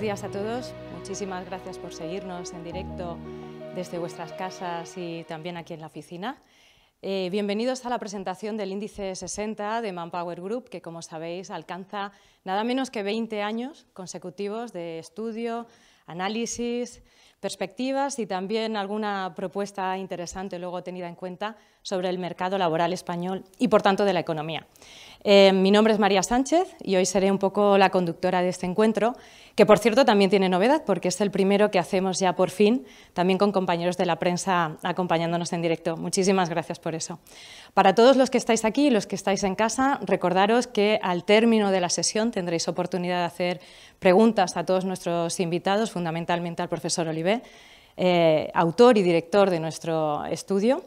buenos días a todos. Muchísimas gracias por seguirnos en directo desde vuestras casas y también aquí en la oficina. Eh, bienvenidos a la presentación del índice 60 de Manpower Group, que como sabéis alcanza nada menos que 20 años consecutivos de estudio, análisis, perspectivas y también alguna propuesta interesante luego tenida en cuenta sobre el mercado laboral español y, por tanto, de la economía. Eh, mi nombre es María Sánchez y hoy seré un poco la conductora de este encuentro, que, por cierto, también tiene novedad porque es el primero que hacemos ya por fin, también con compañeros de la prensa acompañándonos en directo. Muchísimas gracias por eso. Para todos los que estáis aquí y los que estáis en casa, recordaros que al término de la sesión tendréis oportunidad de hacer preguntas a todos nuestros invitados, fundamentalmente al profesor Olivé, eh, autor y director de nuestro estudio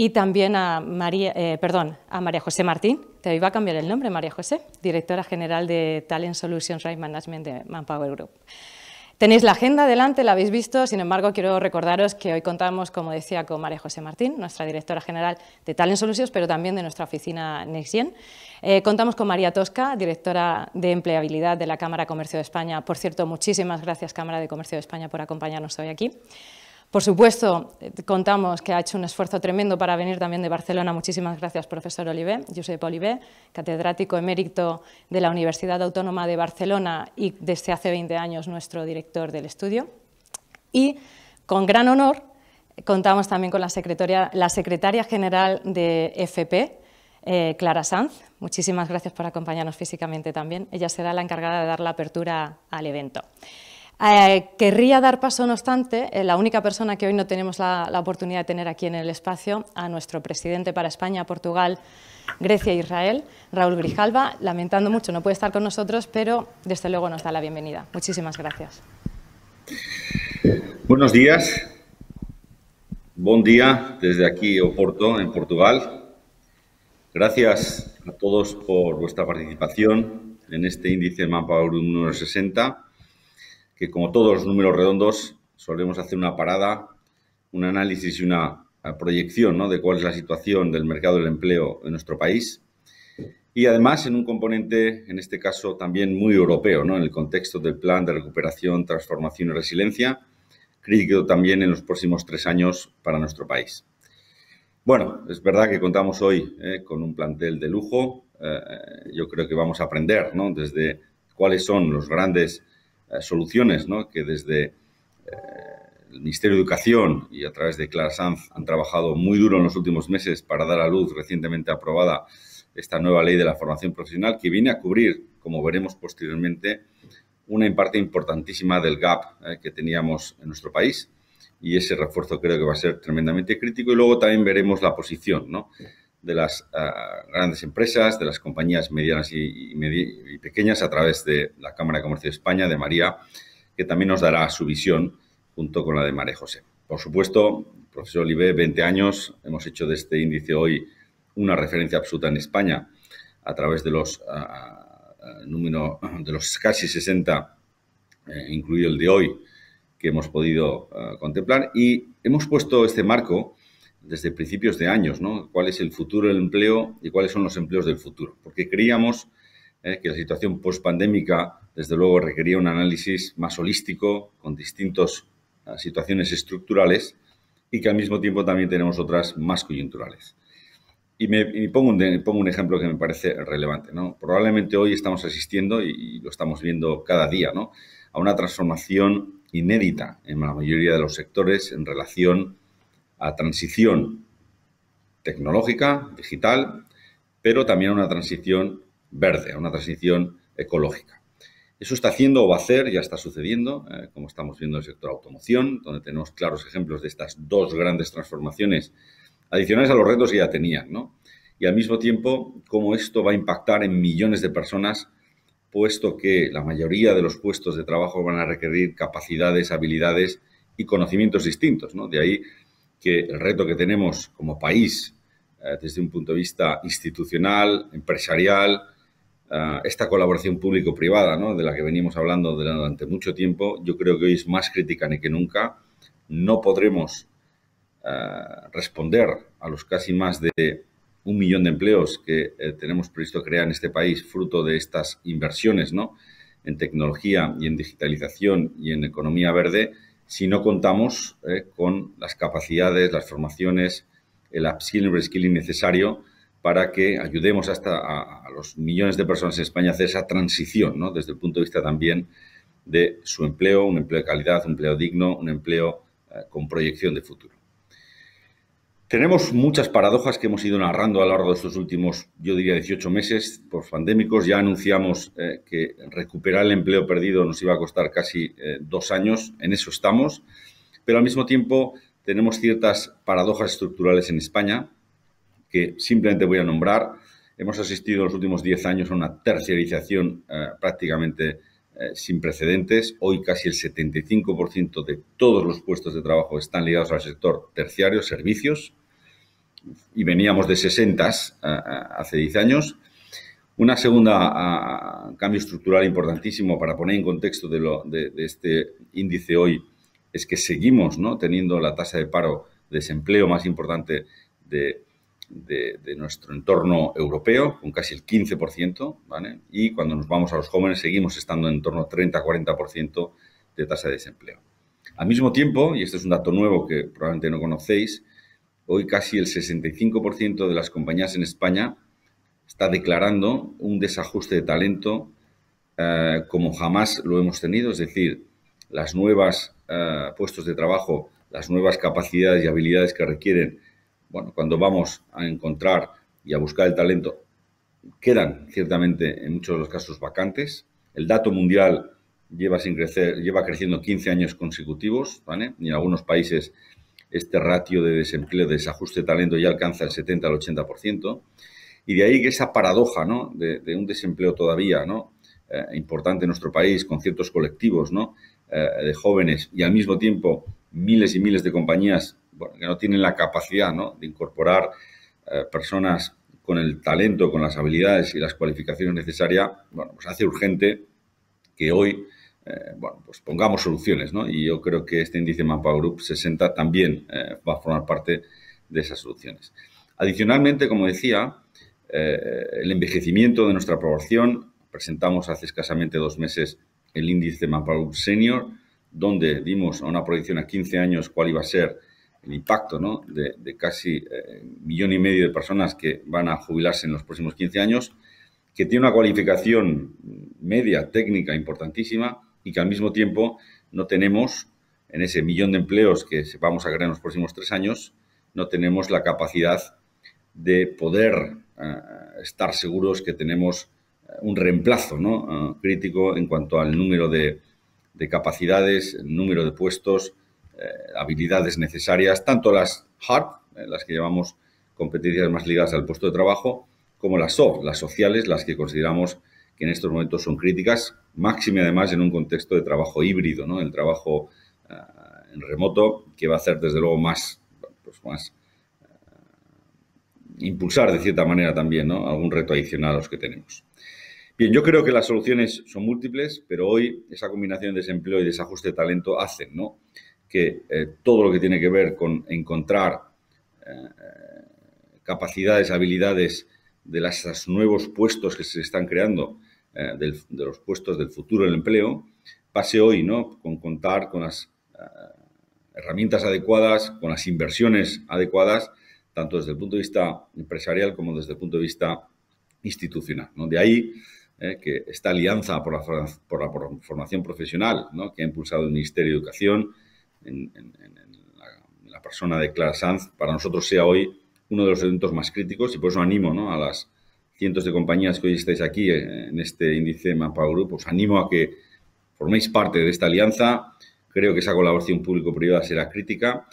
y también a María, eh, perdón, a María José Martín, te iba a cambiar el nombre, María José, directora general de Talent Solutions Right Management de Manpower Group. Tenéis la agenda delante, la habéis visto, sin embargo quiero recordaros que hoy contamos, como decía, con María José Martín, nuestra directora general de Talent Solutions, pero también de nuestra oficina NextGen. Eh, contamos con María Tosca, directora de Empleabilidad de la Cámara de Comercio de España. Por cierto, muchísimas gracias Cámara de Comercio de España por acompañarnos hoy aquí. Por supuesto, contamos que ha hecho un esfuerzo tremendo para venir también de Barcelona. Muchísimas gracias, profesor Olivé, Josep Olivé, catedrático emérito de la Universidad Autónoma de Barcelona y desde hace 20 años nuestro director del estudio. Y con gran honor contamos también con la secretaria, general de FP, eh, Clara Sanz. Muchísimas gracias por acompañarnos físicamente también. Ella será la encargada de dar la apertura al evento. Eh, querría dar paso, no obstante, eh, la única persona que hoy no tenemos la, oportunidad de tener aquí en el espacio, a nuestro presidente para España, Portugal, Grecia e Israel, Raúl Grijalva. Lamentando mucho, no puede estar con nosotros, pero desde luego nos da la bienvenida. Muchísimas gracias. Buenos días. Buen día desde aquí, Oporto, en Portugal. Gracias a todos por vuestra participación en este índice Mapa euro 60 que como todos los números redondos solemos hacer una parada, un análisis y una proyección de cuál es la situación del mercado del empleo en nuestro país y además en un componente, en este caso también muy europeo, en el contexto del plan de recuperación, transformación y resiliencia, crítico también en los próximos tres años para nuestro país. Bueno, es verdad que contamos hoy ¿eh? con un plantel de lujo. Eh, yo creo que vamos a aprender desde cuáles son los grandes eh, soluciones que desde eh, el Ministerio de Educación y a través de Sanz han trabajado muy duro en los últimos meses para dar a luz recientemente aprobada esta nueva ley de la formación profesional que viene a cubrir, como veremos posteriormente, una parte importantísima del gap eh, que teníamos en nuestro país y ese refuerzo creo que va a ser tremendamente crítico y luego también veremos la posición, ¿no? de las ah, grandes empresas, de las compañías medianas y, pequeñas a través de la Cámara de Comercio de España, de María, que también nos dará su visión junto con la de María José. Por supuesto, profesor Olive, 20 años, hemos hecho de este índice hoy una referencia absoluta en España a través de los ah, ah, de los casi 60, eh, incluido el de hoy, que hemos podido contemplar y hemos puesto este marco desde principios de años, ¿no? Cuál es el futuro del empleo y cuáles son los empleos del futuro. Porque creíamos eh, que la situación pospandémica, desde luego, requería un análisis más holístico, con distintas ah, situaciones estructurales y que al mismo tiempo también tenemos otras más coyunturales. Y, me, pongo, un, pongo, un, ejemplo que me parece relevante. Probablemente hoy estamos asistiendo, y, y lo estamos viendo cada día, ¿no? a una transformación inédita en la mayoría de los sectores en relación a transición tecnológica, digital, pero también a una transición verde, a una transición ecológica. Eso está haciendo o va a hacer, ya está sucediendo, eh, como estamos viendo en el sector automoción, donde tenemos claros ejemplos de estas dos grandes transformaciones adicionales a los retos que ya tenían, ¿no? Y al mismo tiempo, cómo esto va a impactar en millones de personas, puesto que la mayoría de los puestos de trabajo van a requerir capacidades, habilidades y conocimientos distintos, ¿no? De ahí que el reto que tenemos como país eh, desde un punto de vista institucional, empresarial, eh, esta colaboración público-privada de la que venimos hablando durante mucho tiempo, yo creo que hoy es más crítica ni que nunca. No podremos eh, responder a los casi más de un millón de empleos que tenemos previsto crear en este país fruto de estas inversiones ¿no? en tecnología y en digitalización y en economía verde si no contamos eh, con las capacidades, las formaciones, el upskilling, reskilling necesario para que ayudemos hasta a, los millones de personas en España a hacer esa transición, desde el punto de vista también de su empleo, un empleo de calidad, un empleo digno, un empleo eh, con proyección de futuro. Tenemos muchas paradojas que hemos ido narrando a lo largo de estos últimos, yo diría, 18 meses por pandémicos. Ya anunciamos eh, que recuperar el empleo perdido nos iba a costar casi eh, dos años, en eso estamos, pero al mismo tiempo tenemos ciertas paradojas estructurales en España que simplemente voy a nombrar. Hemos asistido en los últimos 10 años a una terciarización eh, prácticamente eh, sin precedentes. Hoy casi el 75% de todos los puestos de trabajo están ligados al sector terciario, servicios, y veníamos de 60 eh, eh, hace 10 años. Una segunda ah, cambio estructural importantísimo para poner en contexto de, de este índice hoy es que seguimos ¿no? teniendo la tasa de paro, desempleo más importante de, de, nuestro entorno europeo, con casi el 15%, Y cuando nos vamos a los jóvenes seguimos estando en torno al 30-40% de tasa de desempleo. Al mismo tiempo, y este es un dato nuevo que probablemente no conocéis, hoy casi el 65% de las compañías en España está declarando un desajuste de talento eh, como jamás lo hemos tenido, es decir, las nuevas eh, puestos de trabajo, las nuevas capacidades y habilidades que requieren bueno, cuando vamos a encontrar y a buscar el talento, quedan ciertamente en muchos de los casos vacantes. El dato mundial lleva, creciendo 15 años consecutivos, ¿vale? Y en algunos países este ratio de desempleo, de desajuste de talento ya alcanza el 70 al 80%. Y de ahí que esa paradoja, ¿no? De, un desempleo todavía, ¿no? Eh, importante en nuestro país, con ciertos colectivos, ¿no? Eh, de jóvenes y al mismo tiempo miles y miles de compañías que no tienen la capacidad de incorporar eh, personas con el talento, con las habilidades y las cualificaciones necesarias, bueno, pues hace urgente que hoy eh, pues pongamos soluciones, ¿no? Y yo creo que este índice Mapa Group 60 también eh, va a formar parte de esas soluciones. Adicionalmente, como decía, el envejecimiento de nuestra población, presentamos hace escasamente dos meses el índice Mapa Group Senior, donde dimos a una proyección a 15 años cuál iba a ser el impacto de, casi eh, millón y medio de personas que van a jubilarse en los próximos 15 años, que tiene una cualificación media técnica importantísima y que al mismo tiempo no tenemos, en ese millón de empleos que vamos a crear en los próximos tres años, no tenemos la capacidad de poder eh, estar seguros que tenemos eh, un reemplazo ¿no? Eh, crítico en cuanto al número de, de capacidades, el número de puestos, eh, habilidades necesarias, tanto las hard, eh, las que llevamos competencias más ligadas al puesto de trabajo, como las soft, las sociales, las que consideramos que en estos momentos son críticas, máxime además en un contexto de trabajo híbrido, el trabajo eh, en remoto, que va a hacer desde luego más, pues, más impulsar de cierta manera también algún reto adicional a los que tenemos. Bien, yo creo que las soluciones son múltiples, pero hoy esa combinación de desempleo y desajuste de talento hacen ¿no? que eh, todo lo que tiene que ver con encontrar eh, eh, capacidades, habilidades de los nuevos puestos que se están creando, de los puestos del futuro del empleo, pase hoy con contar con las herramientas adecuadas, con las inversiones adecuadas, tanto desde el punto de vista empresarial como desde el punto de vista institucional. donde De ahí que esta alianza por la, formación profesional que ha impulsado el Ministerio de Educación, en, la, persona de Clara Sanz, para nosotros sea hoy uno de los eventos más críticos y por eso animo a las cientos de compañías que hoy estáis aquí eh, en este índice Mapa Group, os animo a que forméis parte de esta alianza. Creo que esa colaboración público-privada será crítica.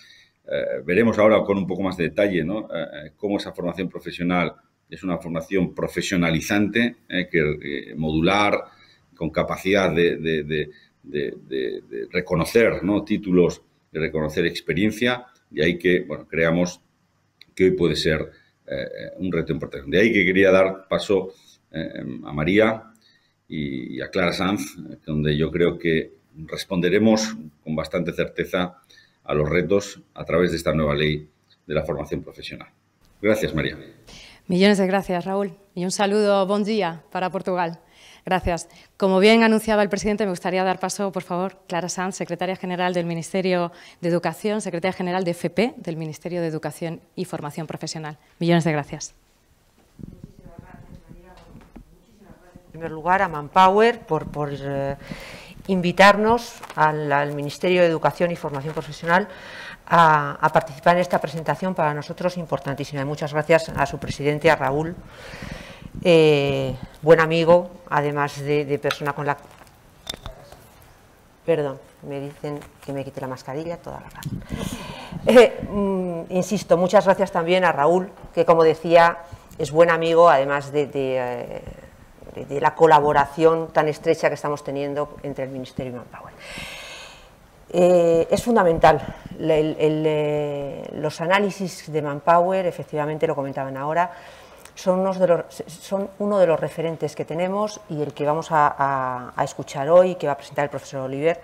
Eh, veremos ahora con un poco más de detalle eh, cómo esa formación profesional es una formación profesionalizante, que, modular, con capacidad de, de, reconocer ¿no? títulos, de reconocer experiencia, y ahí que, bueno, creamos que hoy puede ser eh, un reto importante. De ahí que quería dar paso eh, a María y, y, a Clara Sanz, donde yo creo que responderemos con bastante certeza a los retos a través de esta nueva ley de la formación profesional. Gracias, María. Millones de gracias, Raúl. Y un saludo, buen día para Portugal. Gracias. Como bien anunciaba el presidente, me gustaría dar paso, por favor, Clara Sanz, secretaria general del Ministerio de Educación, secretaria general de FP, del Ministerio de Educación y Formación Profesional. Millones de gracias. En primer lugar, a Manpower por, eh, invitarnos al, Ministerio de Educación y Formación Profesional a, participar en esta presentación para nosotros importantísima. muchas gracias a su presidente, a Raúl. Eh, buen amigo, además de, persona con la... Perdón, me dicen que me quite la mascarilla, toda la razón. Eh, mm, insisto, muchas gracias también a Raúl, que como decía, es buen amigo, además de, eh, la colaboración tan estrecha que estamos teniendo entre el Ministerio y Manpower. es fundamental. los análisis de Manpower, efectivamente lo comentaban ahora, son, uno de los referentes que tenemos y el que vamos a, escuchar hoy, que va a presentar el profesor Oliver,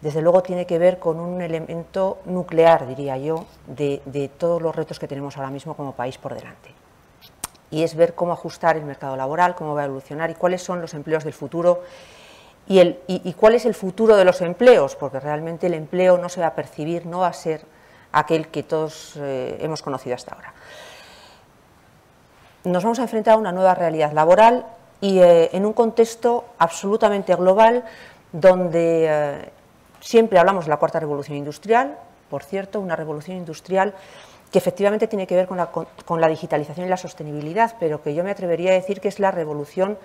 desde luego tiene que ver con un elemento nuclear, diría yo, de, todos los retos que tenemos ahora mismo como país por delante y es ver cómo ajustar el mercado laboral, cómo va a evolucionar y cuáles son los empleos del futuro y, cuál es el futuro de los empleos, porque realmente el empleo no se va a percibir, no va a ser aquel que todos eh, hemos conocido hasta ahora nos vamos a enfrentar a una nueva realidad laboral y eh, en un contexto absolutamente global donde eh, siempre hablamos de la cuarta revolución industrial, por cierto, una revolución industrial que efectivamente tiene que ver con la, con la digitalización y la sostenibilidad, pero que yo me atrevería a decir que es la revolución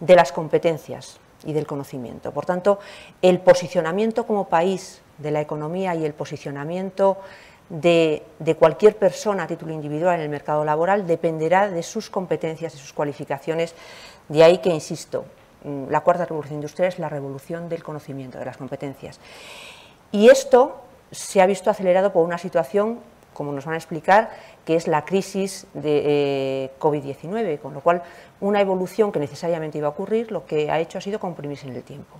de las competencias y del conocimiento. Por tanto, el posicionamiento como país de la economía y el posicionamiento de, cualquier persona a título individual en el mercado laboral dependerá de sus competencias, de sus cualificaciones. De ahí que, insisto, mm, la cuarta revolución industrial es la revolución del conocimiento, de las competencias. Y esto se ha visto acelerado por una situación, como nos van a explicar, que es la crisis de eh, COVID-19, con lo cual una evolución que necesariamente iba a ocurrir lo que ha hecho ha sido comprimirse en el tiempo.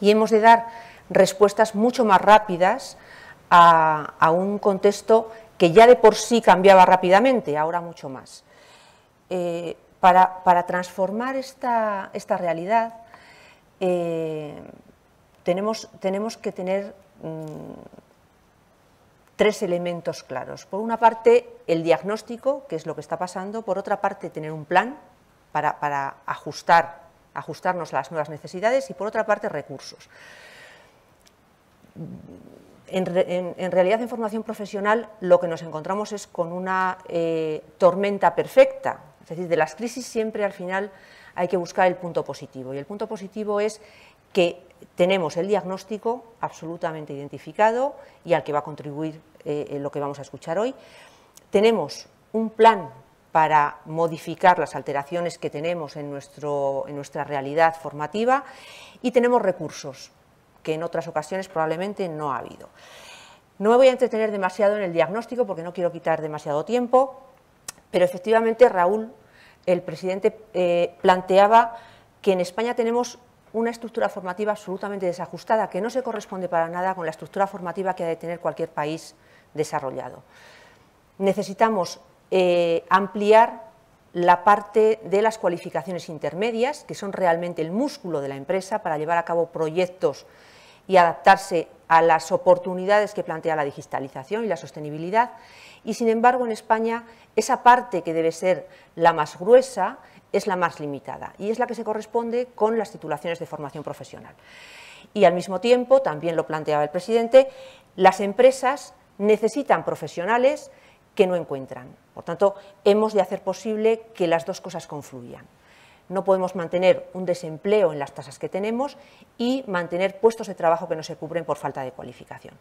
Y hemos de dar respuestas mucho más rápidas a, un contexto que ya de por sí cambiaba rápidamente, ahora mucho más. Eh, para, transformar esta, realidad eh, tenemos, tenemos, que tener mm, tres elementos claros. Por una parte, el diagnóstico, que es lo que está pasando. Por otra parte, tener un plan para, ajustar, ajustarnos a las nuevas necesidades. Y por otra parte, recursos en, realidad en formación profesional lo que nos encontramos es con una eh, tormenta perfecta. Es decir, de las crisis siempre al final hay que buscar el punto positivo. Y el punto positivo es que tenemos el diagnóstico absolutamente identificado y al que va a contribuir eh, lo que vamos a escuchar hoy. Tenemos un plan para modificar las alteraciones que tenemos en, nuestro, en nuestra realidad formativa y tenemos recursos que en otras ocasiones probablemente no ha habido. No me voy a entretener demasiado en el diagnóstico porque no quiero quitar demasiado tiempo, pero efectivamente Raúl, el presidente, eh, planteaba que en España tenemos una estructura formativa absolutamente desajustada, que no se corresponde para nada con la estructura formativa que ha de tener cualquier país desarrollado. Necesitamos eh, ampliar la parte de las cualificaciones intermedias, que son realmente el músculo de la empresa para llevar a cabo proyectos y adaptarse a las oportunidades que plantea la digitalización y la sostenibilidad. Y sin embargo, en España, esa parte que debe ser la más gruesa es la más limitada y es la que se corresponde con las titulaciones de formación profesional. Y al mismo tiempo, también lo planteaba el presidente, las empresas necesitan profesionales que no encuentran. Por tanto, hemos de hacer posible que las dos cosas confluyan no podemos mantener un desempleo en las tasas que tenemos y mantener puestos de trabajo que no se cubren por falta de cualificación.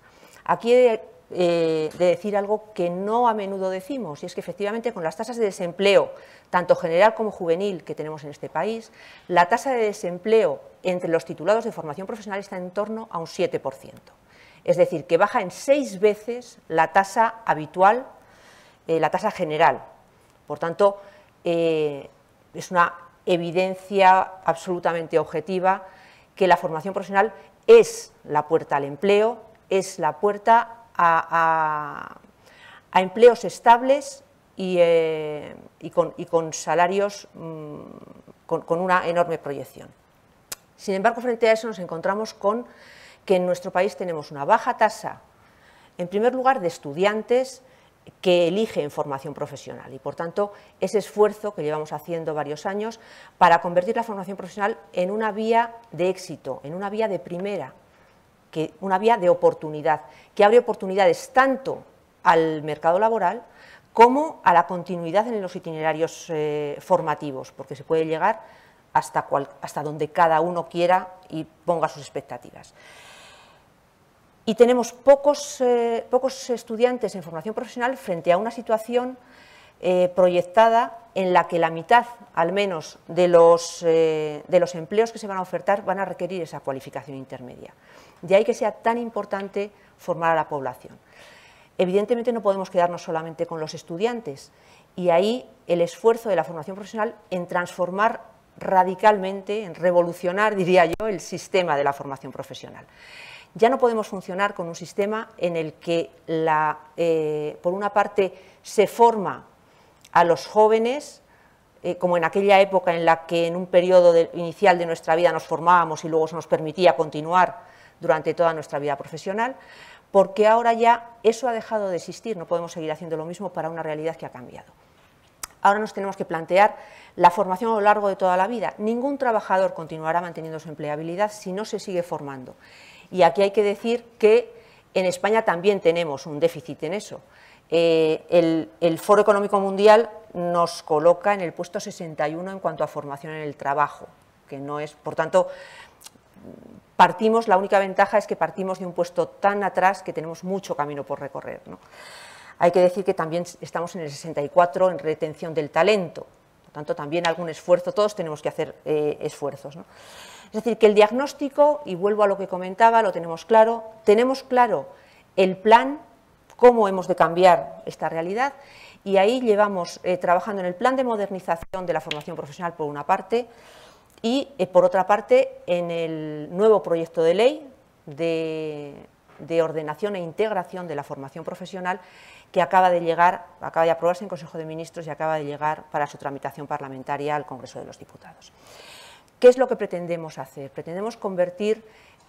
Aquí he eh, de, decir algo que no a menudo decimos, y es que efectivamente con las tasas de desempleo, tanto general como juvenil, que tenemos en este país, la tasa de desempleo entre los titulados de formación profesional está en torno a un 7%. Es decir, que baja en seis veces la tasa habitual, eh, la tasa general. Por tanto, eh, es una evidencia absolutamente objetiva que la formación profesional es la puerta al empleo, es la puerta a, empleos estables y, eh, con, salarios mm, con una enorme proyección. Sin embargo, frente a eso nos encontramos con que en nuestro país tenemos una baja tasa, en primer lugar, de estudiantes, que en formación profesional y por tanto ese esfuerzo que llevamos haciendo varios años para convertir la formación profesional en una vía de éxito, en una vía de primera, que, una vía de oportunidad, que abre oportunidades tanto al mercado laboral como a la continuidad en los itinerarios eh, formativos, porque se puede llegar hasta, hasta donde cada uno quiera y ponga sus expectativas y tenemos pocos, eh, pocos estudiantes en formación profesional frente a una situación eh, proyectada en la que la mitad, al menos, de los, eh, de los empleos que se van a ofertar van a requerir esa cualificación intermedia. De ahí que sea tan importante formar a la población. Evidentemente no podemos quedarnos solamente con los estudiantes y ahí el esfuerzo de la formación profesional en transformar radicalmente, en revolucionar, diría yo, el sistema de la formación profesional. Ya no podemos funcionar con un sistema en el que, eh, por una parte, se forma a los jóvenes, eh, como en aquella época en la que en un periodo inicial de nuestra vida nos formábamos y luego se nos permitía continuar durante toda nuestra vida profesional, porque ahora ya eso ha dejado de existir, no podemos seguir haciendo lo mismo para una realidad que ha cambiado. Ahora nos tenemos que plantear la formación a lo largo de toda la vida. Ningún trabajador continuará manteniendo su empleabilidad si no se sigue formando. Y aquí hay que decir que en España también tenemos un déficit en eso. Eh, el, Foro Económico Mundial nos coloca en el puesto 61 en cuanto a formación en el trabajo, que no es, por tanto, partimos, la única ventaja es que partimos de un puesto tan atrás que tenemos mucho camino por recorrer. Hay que decir que también estamos en el 64 en retención del talento, por tanto, también algún esfuerzo, todos tenemos que hacer eh, esfuerzos. Es decir, que el diagnóstico, y vuelvo a lo que comentaba, lo tenemos claro, tenemos claro el plan, cómo hemos de cambiar esta realidad, y ahí llevamos eh, trabajando en el plan de modernización de la formación profesional por una parte, y eh, por otra parte en el nuevo proyecto de ley de, de ordenación e integración de la formación profesional que acaba de llegar, acaba de aprobarse en Consejo de Ministros y acaba de llegar para su tramitación parlamentaria al Congreso de los Diputados. ¿Qué es lo que pretendemos hacer? Pretendemos convertir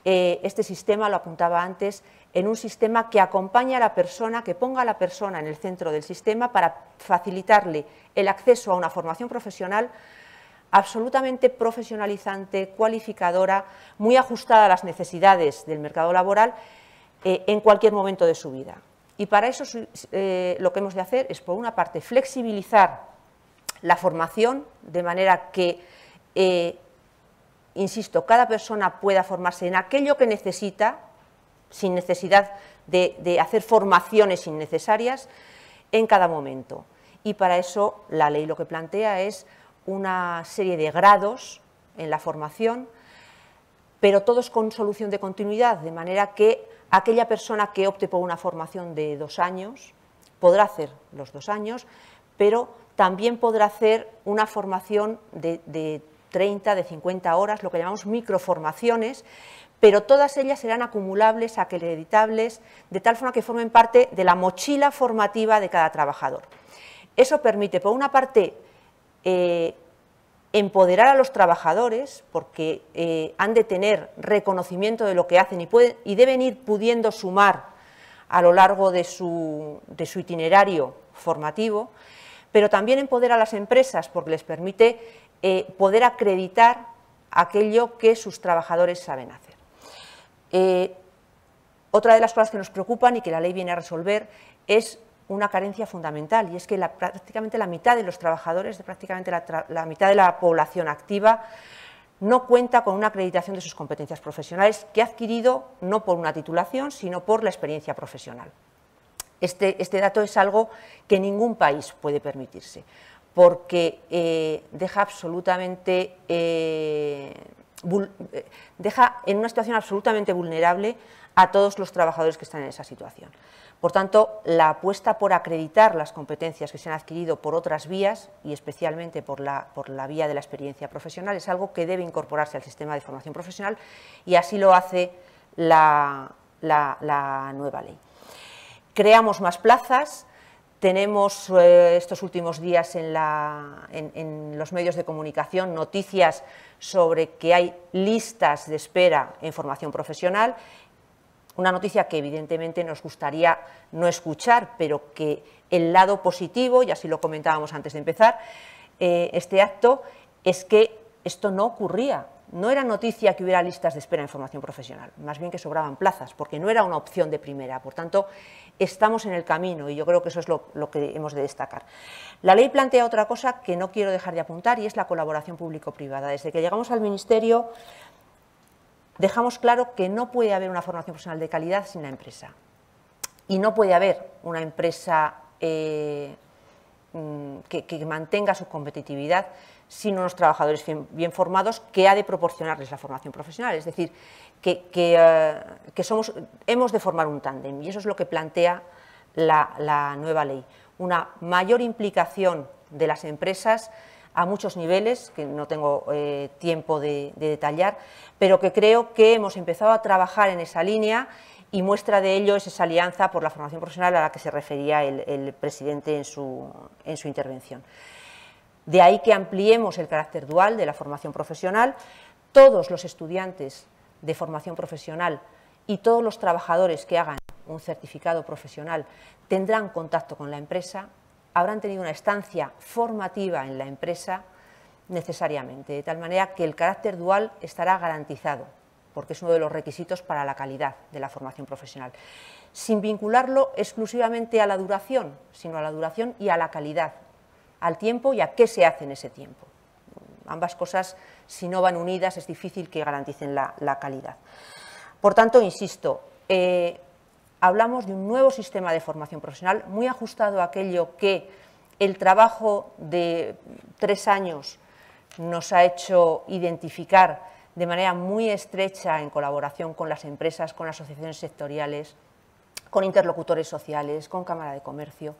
eh, este sistema, lo apuntaba antes, en un sistema que acompañe a la persona, que ponga a la persona en el centro del sistema para facilitarle el acceso a una formación profesional absolutamente profesionalizante, cualificadora, muy ajustada a las necesidades del mercado laboral eh, en cualquier momento de su vida. Y para eso eh, lo que hemos de hacer es, por una parte, flexibilizar la formación de manera que insisto, cada persona pueda formarse en aquello que necesita, sin necesidad de, hacer formaciones innecesarias, en cada momento. Y para eso la ley lo que plantea es una serie de grados en la formación, pero todos con solución de continuidad, de manera que aquella persona que opte por una formación de dos años podrá hacer los dos años, pero también podrá hacer una formación de, de 30, de 50 horas, lo que llamamos microformaciones, pero todas ellas serán acumulables, acreditables, de tal forma que formen parte de la mochila formativa de cada trabajador. Eso permite, por una parte, eh, empoderar a los trabajadores, porque eh, han de tener reconocimiento de lo que hacen y, pueden, y deben ir pudiendo sumar a lo largo de su, de su, itinerario formativo, pero también empoderar a las empresas porque les permite eh, poder acreditar aquello que sus trabajadores saben hacer. Eh, otra de las cosas que nos preocupan y que la ley viene a resolver es una carencia fundamental y es que prácticamente la mitad de los trabajadores, de prácticamente la, mitad de la población activa, no cuenta con una acreditación de sus competencias profesionales que ha adquirido no por una titulación, sino por la experiencia profesional. este, este dato es algo que ningún país puede permitirse porque eh, eh, eh, deja en una situación absolutamente vulnerable a todos los trabajadores que están en esa situación. Por tanto, la apuesta por acreditar las competencias que se han adquirido por otras vías y especialmente por la, vía de la experiencia profesional es algo que debe incorporarse al sistema de formación profesional y así lo hace la nueva ley. Creamos más plazas, tenemos eh, estos últimos días en, los medios de comunicación noticias sobre que hay listas de espera en formación profesional, una noticia que evidentemente nos gustaría no escuchar, pero que el lado positivo, y así lo comentábamos antes de empezar, eh, este acto, es que esto no ocurría no era noticia que hubiera listas de espera en formación profesional, más bien que sobraban plazas, porque no era una opción de primera. Por tanto, estamos en el camino y yo creo que eso es lo, que hemos de destacar. La ley plantea otra cosa que no quiero dejar de apuntar y es la colaboración público-privada. Desde que llegamos al Ministerio dejamos claro que no puede haber una formación profesional de calidad sin la empresa y no puede haber una empresa eh, mm, que, que mantenga su competitividad sino unos trabajadores bien, formados que ha de proporcionarles la formación profesional. Es decir, eh, que, somos, hemos de formar un tándem y eso es lo que plantea la, nueva ley. Una mayor implicación de las empresas a muchos niveles, que no tengo eh, tiempo de, detallar, pero que creo que hemos empezado a trabajar en esa línea y muestra de ello es esa alianza por la formación profesional a la que se refería el, presidente en su, en su intervención. De ahí que ampliemos el carácter dual de la formación profesional. Todos los estudiantes de formación profesional y todos los trabajadores que hagan un certificado profesional tendrán contacto con la empresa, habrán tenido una estancia formativa en la empresa necesariamente, de tal manera que el carácter dual estará garantizado, porque es uno de los requisitos para la calidad de la formación profesional, sin vincularlo exclusivamente a la duración, sino a la duración y a la calidad al tiempo y a qué se hace en ese tiempo. Ambas cosas, si no van unidas, es difícil que garanticen la, calidad. Por tanto, insisto, eh, hablamos de un nuevo sistema de formación profesional muy ajustado a aquello que el trabajo de tres años nos ha hecho identificar de manera muy estrecha en colaboración con las empresas, con asociaciones sectoriales, con interlocutores sociales, con Cámara de Comercio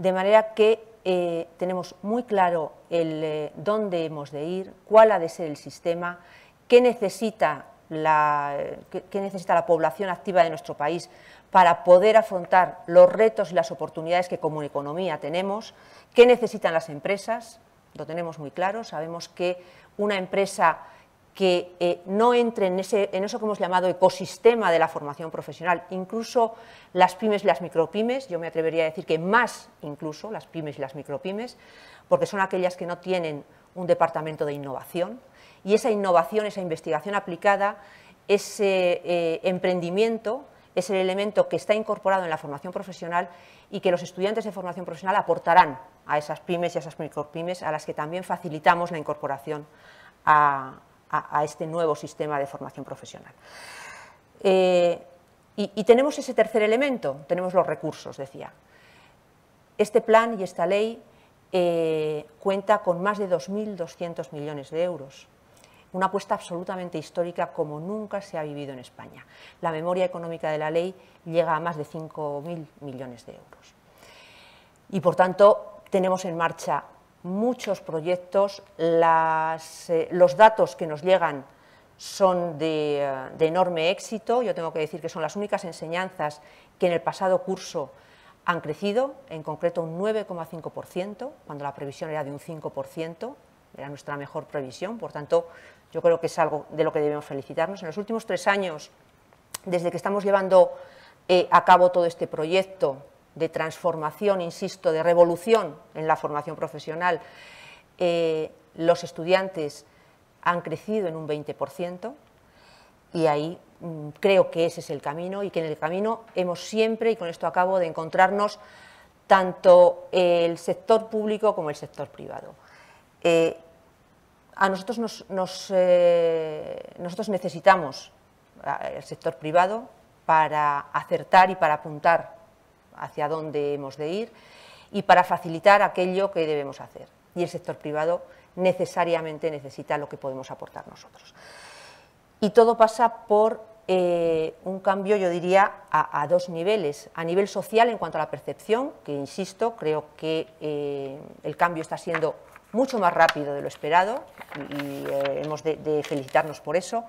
de manera que eh, tenemos muy claro el, eh, dónde hemos de ir, cuál ha de ser el sistema, qué necesita la, necesita la población activa de nuestro país para poder afrontar los retos y las oportunidades que como economía tenemos, qué necesitan las empresas, lo tenemos muy claro, sabemos que una empresa que eh, no entre en, eso que hemos llamado ecosistema de la formación profesional. Incluso las pymes y las micropymes, yo me atrevería a decir que más incluso las pymes y las micropymes, porque son aquellas que no tienen un departamento de innovación. Y esa innovación, esa investigación aplicada, ese eh, emprendimiento es el elemento que está incorporado en la formación profesional y que los estudiantes de formación profesional aportarán a esas pymes y a esas micropymes a las que también facilitamos la incorporación a, a, este nuevo sistema de formación profesional. Eh, y, tenemos ese tercer elemento, tenemos los recursos, decía. Este plan y esta ley eh, cuenta con más de 2.200 millones de euros. Una apuesta absolutamente histórica como nunca se ha vivido en España. La memoria económica de la ley llega a más de 5.000 millones de euros. Y por tanto, tenemos en marcha muchos proyectos, eh, los datos que nos llegan son eh, de, enorme éxito, yo tengo que decir que son las únicas enseñanzas que en el pasado curso han crecido, en concreto un 9,5%, cuando la previsión era de un 5%, era nuestra mejor previsión, por tanto, yo creo que es algo de lo que debemos felicitarnos. En los últimos tres años, desde que estamos llevando eh, a cabo todo este proyecto, de transformación, insisto, de revolución en la formación profesional, eh, los estudiantes han crecido en un 20% y ahí mm, creo que ese es el camino y que en el camino hemos siempre, y con esto acabo, de encontrarnos tanto el sector público como el sector privado. Eh, a nosotros, nos, eh, nosotros necesitamos ah, el sector privado para acertar y para apuntar hacia dónde hemos de ir y para facilitar aquello que debemos hacer. Y el sector privado necesariamente necesita lo que podemos aportar nosotros. Y todo pasa por eh, un cambio, yo diría, a, dos niveles. A nivel social, en cuanto a la percepción, que insisto, creo que eh, el cambio está siendo mucho más rápido de lo esperado y, eh, hemos de felicitarnos por eso.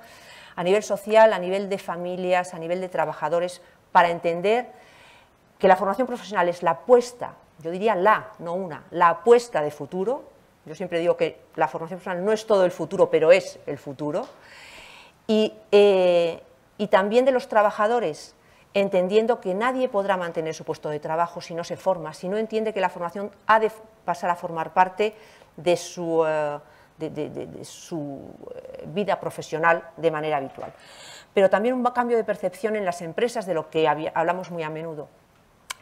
A nivel social, a nivel de familias, a nivel de trabajadores, para entender que la formación profesional es la apuesta, yo diría la, no una, la apuesta de futuro. Yo siempre digo que la formación profesional no es todo el futuro, pero es el futuro. Eh, y, también de los trabajadores, entendiendo que nadie podrá mantener su puesto de trabajo si no se forma, si no entiende que la formación ha de pasar a formar parte de, su eh, eh, vida profesional de manera habitual. Pero también un cambio de percepción en las empresas de lo que hablamos muy a menudo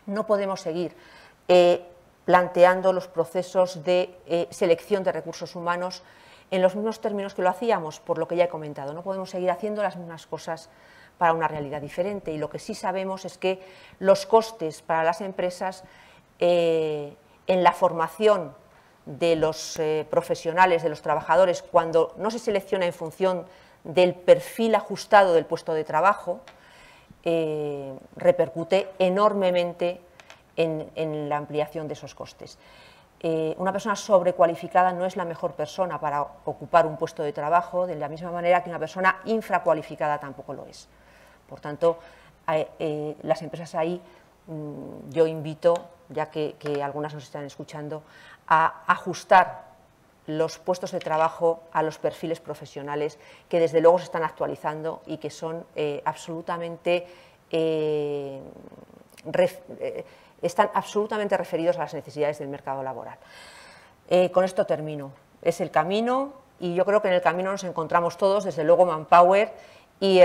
no podemos seguir eh, planteando los procesos de eh, selección de recursos humanos en los mismos términos que lo hacíamos, por lo que ya he comentado. No podemos seguir haciendo las mismas cosas para una realidad diferente y lo que sí sabemos es que los costes para las empresas eh, en la formación de los profesionales, de los trabajadores, cuando no se selecciona en función del perfil ajustado del puesto de trabajo, eh, repercute enormemente en, la ampliación de esos costes. Eh, una persona sobrecualificada no es la mejor persona para ocupar un puesto de trabajo, de la misma manera que una persona infracualificada tampoco lo es. Por tanto, eh, las empresas ahí mm, yo invito, ya que algunas nos están escuchando, a ajustar los puestos de trabajo a los perfiles profesionales que desde luego se están actualizando y que son eh, absolutamente eh, eh, están absolutamente referidos a las necesidades del mercado laboral. con esto termino. Es el camino y yo creo que en el camino nos encontramos todos, desde luego Manpower y,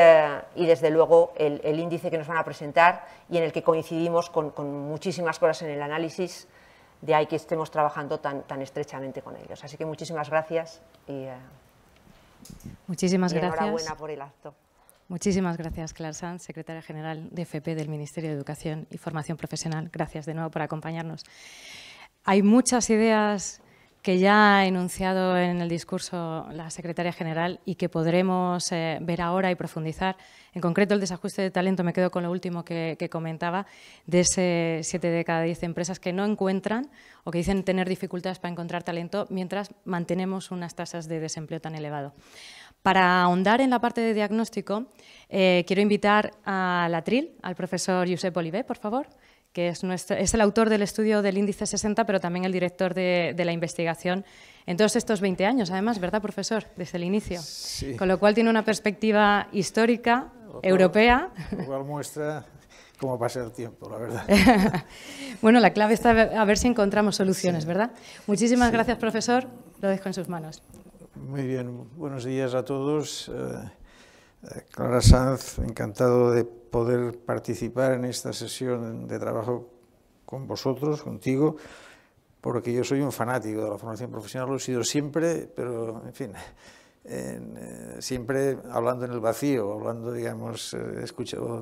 desde luego el, índice que nos van a presentar y en el que coincidimos con muchísimas cosas en el análisis de ahí que estemos trabajando tan, tan estrechamente con ellos. Así que muchísimas gracias y, eh, muchísimas gracias. enhorabuena por el acto. Muchísimas gracias, Clara Sanz, secretaria general de FP del Ministerio de Educación y Formación Profesional. Gracias de nuevo por acompañarnos. Hay muchas ideas que ya ha enunciado en el discurso la secretaria general y que podremos eh, ver ahora y profundizar. En concreto, el desajuste de talento, me quedo con lo último que, comentaba, de ese 7 de cada 10 empresas que no encuentran o que dicen tener dificultades para encontrar talento mientras mantenemos unas tasas de desempleo tan elevado. Para ahondar en la parte de diagnóstico, eh, quiero invitar a la al profesor Josep Olivé, por favor que es, nuestro, es el autor del estudio del índice 60, pero también el director de, la investigación en todos estos 20 años, además, ¿verdad, profesor? Desde el inicio. Con lo cual tiene una perspectiva histórica, europea. Lo cual muestra cómo pasa el tiempo, la verdad. bueno, la clave está a ver si encontramos soluciones, ¿verdad? Muchísimas gracias, profesor. Lo dejo en sus manos. Muy bien, buenos días a todos. Eh, Clara Sanz, encantado de poder participar en esta sesión de trabajo con vosotros, contigo, porque yo soy un fanático de la formación profesional, lo he sido siempre, pero en fin, eh, siempre hablando en el vacío, hablando, digamos, eh,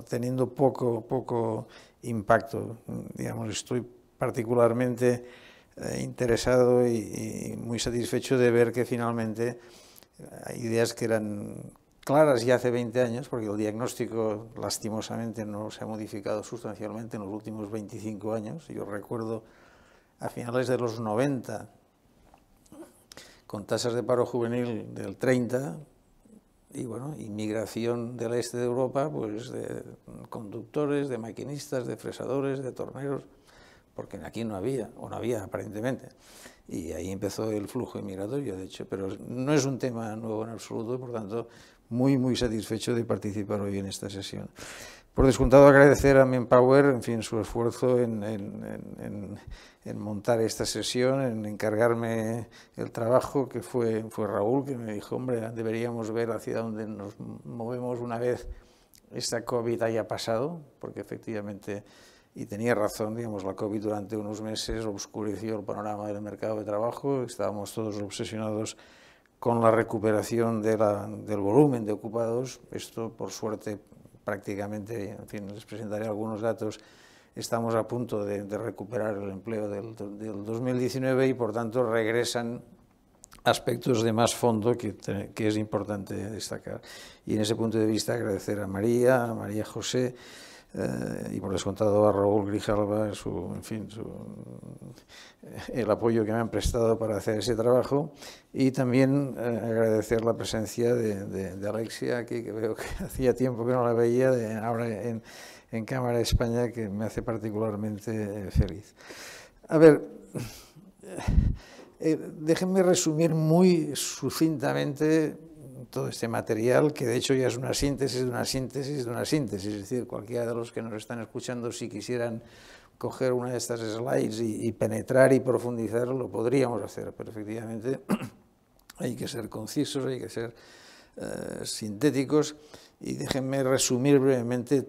teniendo poco, poco impacto. Digamos, estoy particularmente eh, interesado y, muy satisfecho de ver que finalmente hay ideas que eran claras ya hace 20 años, porque el diagnóstico lastimosamente no se ha modificado sustancialmente en los últimos 25 años. Yo recuerdo a finales de los 90, con tasas de paro juvenil del 30, y bueno, inmigración del este de Europa, pues de conductores, de maquinistas, de fresadores, de torneros, porque aquí no había, o no había aparentemente. Y ahí empezó el flujo inmigratorio, de hecho, pero no es un tema nuevo en absoluto, por tanto, muy, muy satisfecho de participar hoy en esta sesión. Por descontado, agradecer a Manpower, en fin, su esfuerzo en, en, en, montar esta sesión, en encargarme el trabajo, que fue, fue Raúl, que me dijo, hombre, deberíamos ver hacia dónde nos movemos una vez esta COVID haya pasado, porque efectivamente, y tenía razón, digamos, la COVID durante unos meses obscureció el panorama del mercado de trabajo, estábamos todos obsesionados con la recuperación del volumen de ocupados, esto por suerte prácticamente, en fin, les presentaré algunos datos, estamos a punto de, recuperar el empleo del, 2019 y por tanto regresan aspectos de más fondo que, que es importante destacar. Y en ese punto de vista agradecer a María, a María José, eh, y por descontado a Raúl Grijalva, su, en fin, su, el apoyo que me han prestado para hacer ese trabajo y también eh, agradecer la presencia de, Alexia aquí, que veo que hacía tiempo que no la veía, de, ahora en, en Cámara de España, que me hace particularmente eh, feliz. A ver, déjenme resumir muy sucintamente todo este material, que de hecho ya es una síntesis de una síntesis de una síntesis. Es decir, cualquiera de los que nos están escuchando, si quisieran coger una de estas slides y, penetrar y profundizar, lo podríamos hacer, pero efectivamente hay que ser concisos, hay que ser eh, sintéticos. Y déjenme resumir brevemente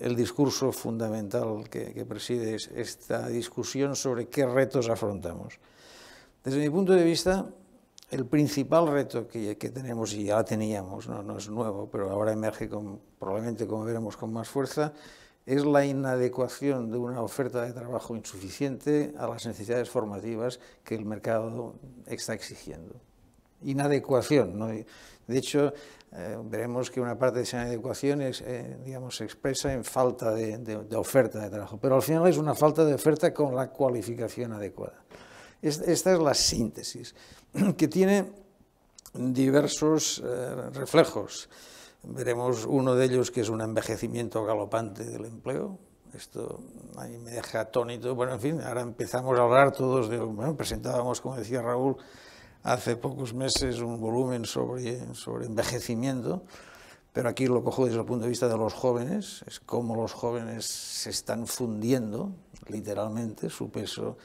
el, discurso fundamental que, que preside esta discusión sobre qué retos afrontamos. Desde mi punto de vista, el principal reto que, tenemos, y ya teníamos, ¿no? es nuevo, pero ahora emerge probablemente, como veremos, con más fuerza, es la inadecuación de una oferta de trabajo insuficiente a las necesidades formativas que el mercado está exigiendo. Inadecuación. De hecho, eh, veremos que una parte de esa inadecuación es, eh, se expresa en falta de oferta de trabajo, pero al final es una falta de oferta con la cualificación adecuada. Esta es la síntesis, que tiene diversos eh, reflejos. Veremos uno de ellos que es un envejecimiento galopante del empleo. Esto ahí me deja atónito. Bueno, en fin, ahora empezamos a hablar todos de... Bueno, presentábamos, como decía Raúl, hace pocos meses un volumen sobre, sobre envejecimiento, pero aquí lo cojo desde el punto de vista de los jóvenes, es cómo los jóvenes se están fundiendo, literalmente, su peso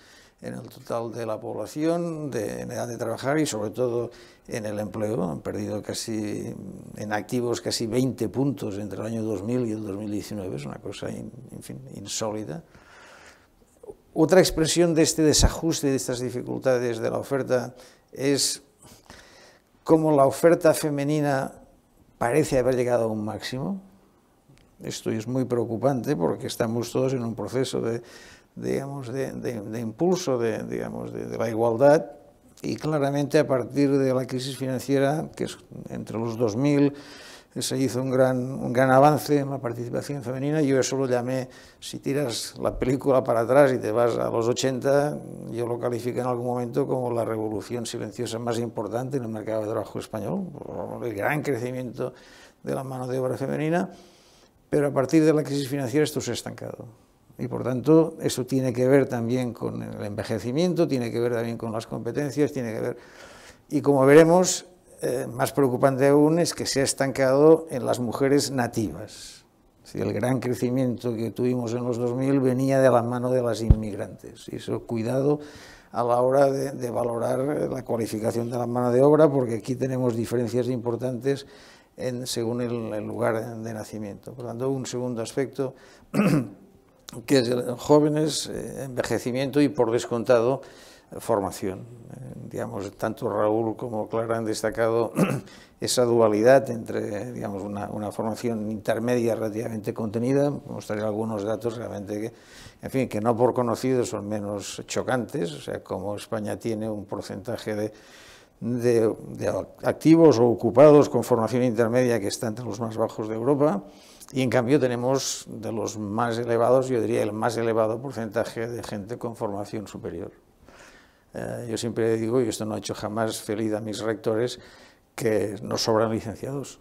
en el total de la población, en edad de trabajar y sobre todo en el empleo. Han perdido casi, en activos casi 20 puntos entre el año 2000 y el 2019, es una cosa en fin, insólida. Otra expresión de este desajuste, de estas dificultades de la oferta, es cómo la oferta femenina parece haber llegado a un máximo. Esto es muy preocupante porque estamos todos en un proceso de de, impulso de, la igualdad y claramente a partir de la crisis financiera, que es entre los 2000, se hizo un gran, avance en la participación femenina. Yo eso lo llamé, si tiras la película para atrás y te vas a los 80, yo lo califico en algún momento como la revolución silenciosa más importante en el mercado de trabajo español, el gran crecimiento de la mano de obra femenina, pero a partir de la crisis financiera esto se ha estancado. Y por tanto, eso tiene que ver también con el envejecimiento, tiene que ver también con las competencias, tiene que ver... Y como veremos, eh, más preocupante aún es que se ha estancado en las mujeres nativas. Si el gran crecimiento que tuvimos en los 2000 venía de la mano de las inmigrantes. Y eso, cuidado a la hora de, valorar la cualificación de la mano de obra, porque aquí tenemos diferencias importantes en, según el, el lugar de nacimiento. Por lo tanto, un segundo aspecto que es jóvenes, eh, envejecimiento y por descontado formación. Eh, digamos, tanto Raúl como Clara han destacado esa dualidad entre digamos, una, formación intermedia relativamente contenida, mostraré algunos datos realmente que, en fin, que no por conocidos son menos chocantes, o sea, como España tiene un porcentaje de, de, de activos o ocupados con formación intermedia que está entre los más bajos de Europa, y en cambio tenemos de los más elevados, yo diría el más elevado porcentaje de gente con formación superior. Eh, yo siempre digo, y esto no ha hecho jamás feliz a mis rectores, que no sobran licenciados.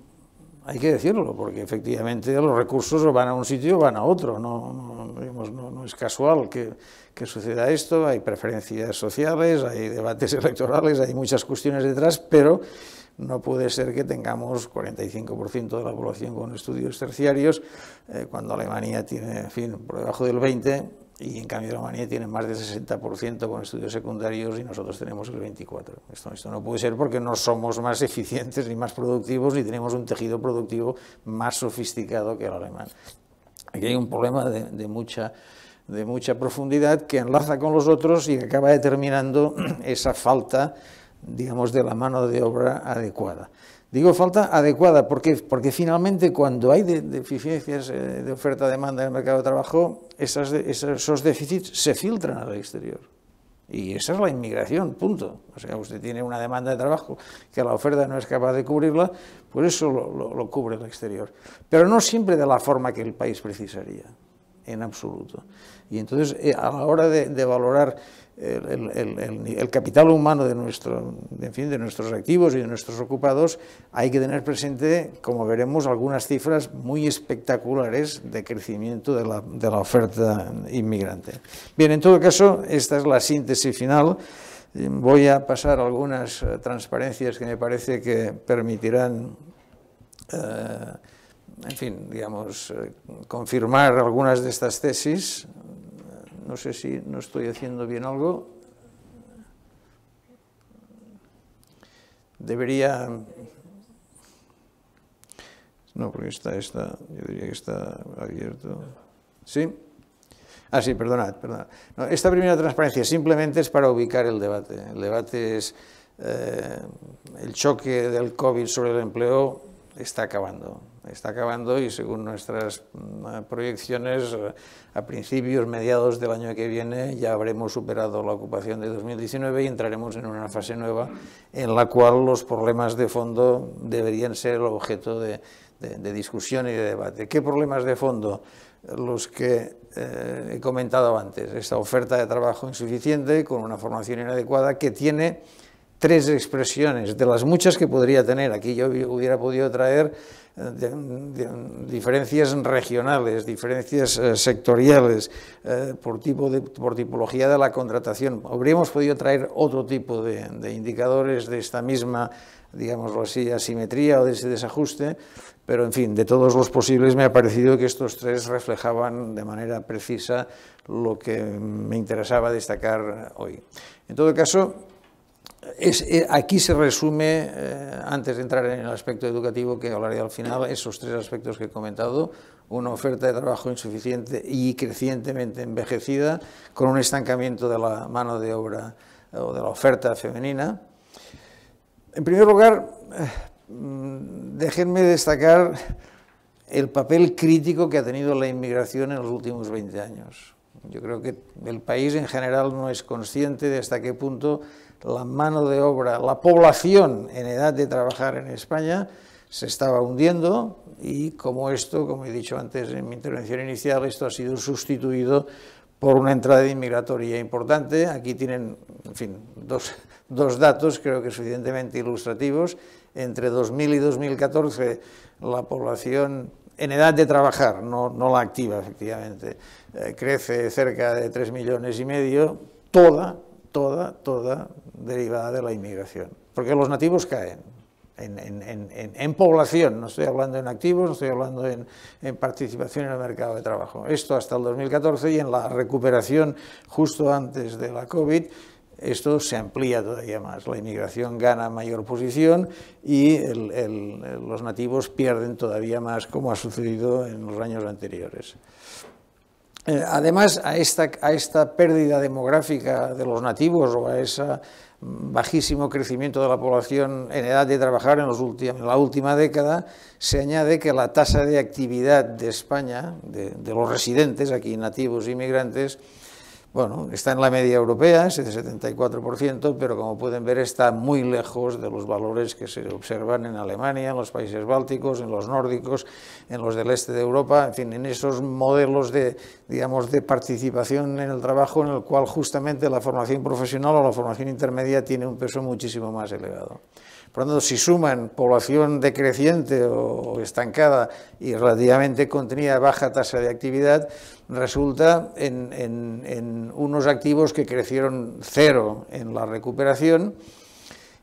Hay que decirlo, porque efectivamente los recursos van a un sitio o van a otro. No, no es casual que, que suceda esto. Hay preferencias sociales, hay debates electorales, hay muchas cuestiones detrás, pero no puede ser que tengamos 45% de la población con estudios terciarios, eh, cuando Alemania tiene, por debajo del 20%, y en cambio Alemania tiene más del 60% con estudios secundarios y nosotros tenemos el 24%. Esto, no puede ser porque no somos más eficientes ni más productivos ni tenemos un tejido productivo más sofisticado que el alemán. Aquí hay un problema de, mucha de mucha profundidad que enlaza con los otros y acaba determinando esa falta digamos, de la mano de obra adecuada. Digo falta adecuada porque, porque finalmente cuando hay deficiencias eh, de oferta-demanda en el mercado de trabajo, esos déficits se filtran al exterior. Y esa es la inmigración, punto. O sea, usted tiene una demanda de trabajo que la oferta no es capaz de cubrirla, pues eso lo, cubre el exterior. Pero no siempre de la forma que el país precisaría, en absoluto. Y entonces, eh, a la hora de valorar el, capital humano de, nuestro, en fin, de nuestros activos y de nuestros ocupados, hay que tener presente, como veremos, algunas cifras muy espectaculares de crecimiento de la, de la oferta inmigrante. Bien, en todo caso, esta es la síntesis final. Voy a pasar algunas eh, transparencias que me parece que permitirán... Eh, en fin, digamos, eh, confirmar algunas de estas tesis, no sé si no estoy haciendo bien algo. Debería... No, porque está, está, yo diría que está abierto. ¿Sí? Ah, sí, perdonad, perdonad. esta primera transparencia simplemente es para ubicar el debate. El debate es eh, el choque del COVID sobre el empleo está acabando. Está acabando y según nuestras mm, proyecciones, eh, a principios, mediados del año que viene, ya habremos superado la ocupación de 2019 y entraremos en una fase nueva en la cual los problemas de fondo deberían ser el objeto de, discusión y de debate. ¿Qué problemas de fondo? Los que eh, he comentado antes. Esta oferta de trabajo insuficiente, con una formación inadecuada, que tiene tres expresiones, de las muchas que podría tener. Aquí yo hubiera podido traer eh, diferencias regionales, diferencias eh, sectoriales, eh, por, tipo por tipología de la contratación. Habríamos podido traer otro tipo de, de indicadores de esta misma, digámoslo así, asimetría o de ese desajuste, pero en fin, de todos los posibles me ha parecido que estos tres reflejaban de manera precisa lo que me interesaba destacar hoy. En todo caso, eh, aquí se resume, eh, antes de entrar en el aspecto educativo que hablaré al final, esos tres aspectos que he comentado, una oferta de trabajo insuficiente y crecientemente envejecida, con un estancamiento de la mano de obra eh, o de la oferta femenina. En primer lugar, déjenme destacar el papel crítico que ha tenido la inmigración en los últimos 20 años. Yo creo que el país en general no es consciente de hasta qué punto la mano de obra, la población en edad de trabajar en España se estaba hundiendo y como esto, como he dicho antes en mi intervención inicial, esto ha sido sustituido por una entrada inmigratoria importante. Aquí tienen, en fin, dos, datos creo que suficientemente ilustrativos. Entre 2000 y 2014 la población en edad de trabajar, no, la activa efectivamente, eh, crece cerca de 3 millones y medio, toda toda, toda derivada de la inmigración. Porque los nativos caen en, población, no estoy hablando en activos, no estoy hablando en, participación en el mercado de trabajo. Esto hasta el 2014 y en la recuperación justo antes de la COVID, esto se amplía todavía más. La inmigración gana mayor posición y los nativos pierden todavía más, como ha sucedido en los años anteriores. Eh, además, a esta, pérdida demográfica de los nativos o a ese bajísimo crecimiento de la población en edad de trabajar en, la última década, se añade que la tasa de actividad de España, de, de los residentes, aquí nativos e inmigrantes, bueno, está en la media europea, es de 74%, pero como pueden ver está muy lejos de los valores que se observan en Alemania, en los países bálticos, en los nórdicos, en los del este de Europa, en fin, en esos modelos de, de participación en el trabajo en el cual justamente la formación profesional o la formación intermedia tiene un peso muchísimo más elevado. Por lo tanto, si suman población decreciente o estancada y relativamente contenida baja tasa de actividad, resulta en, en unos activos que crecieron cero en la recuperación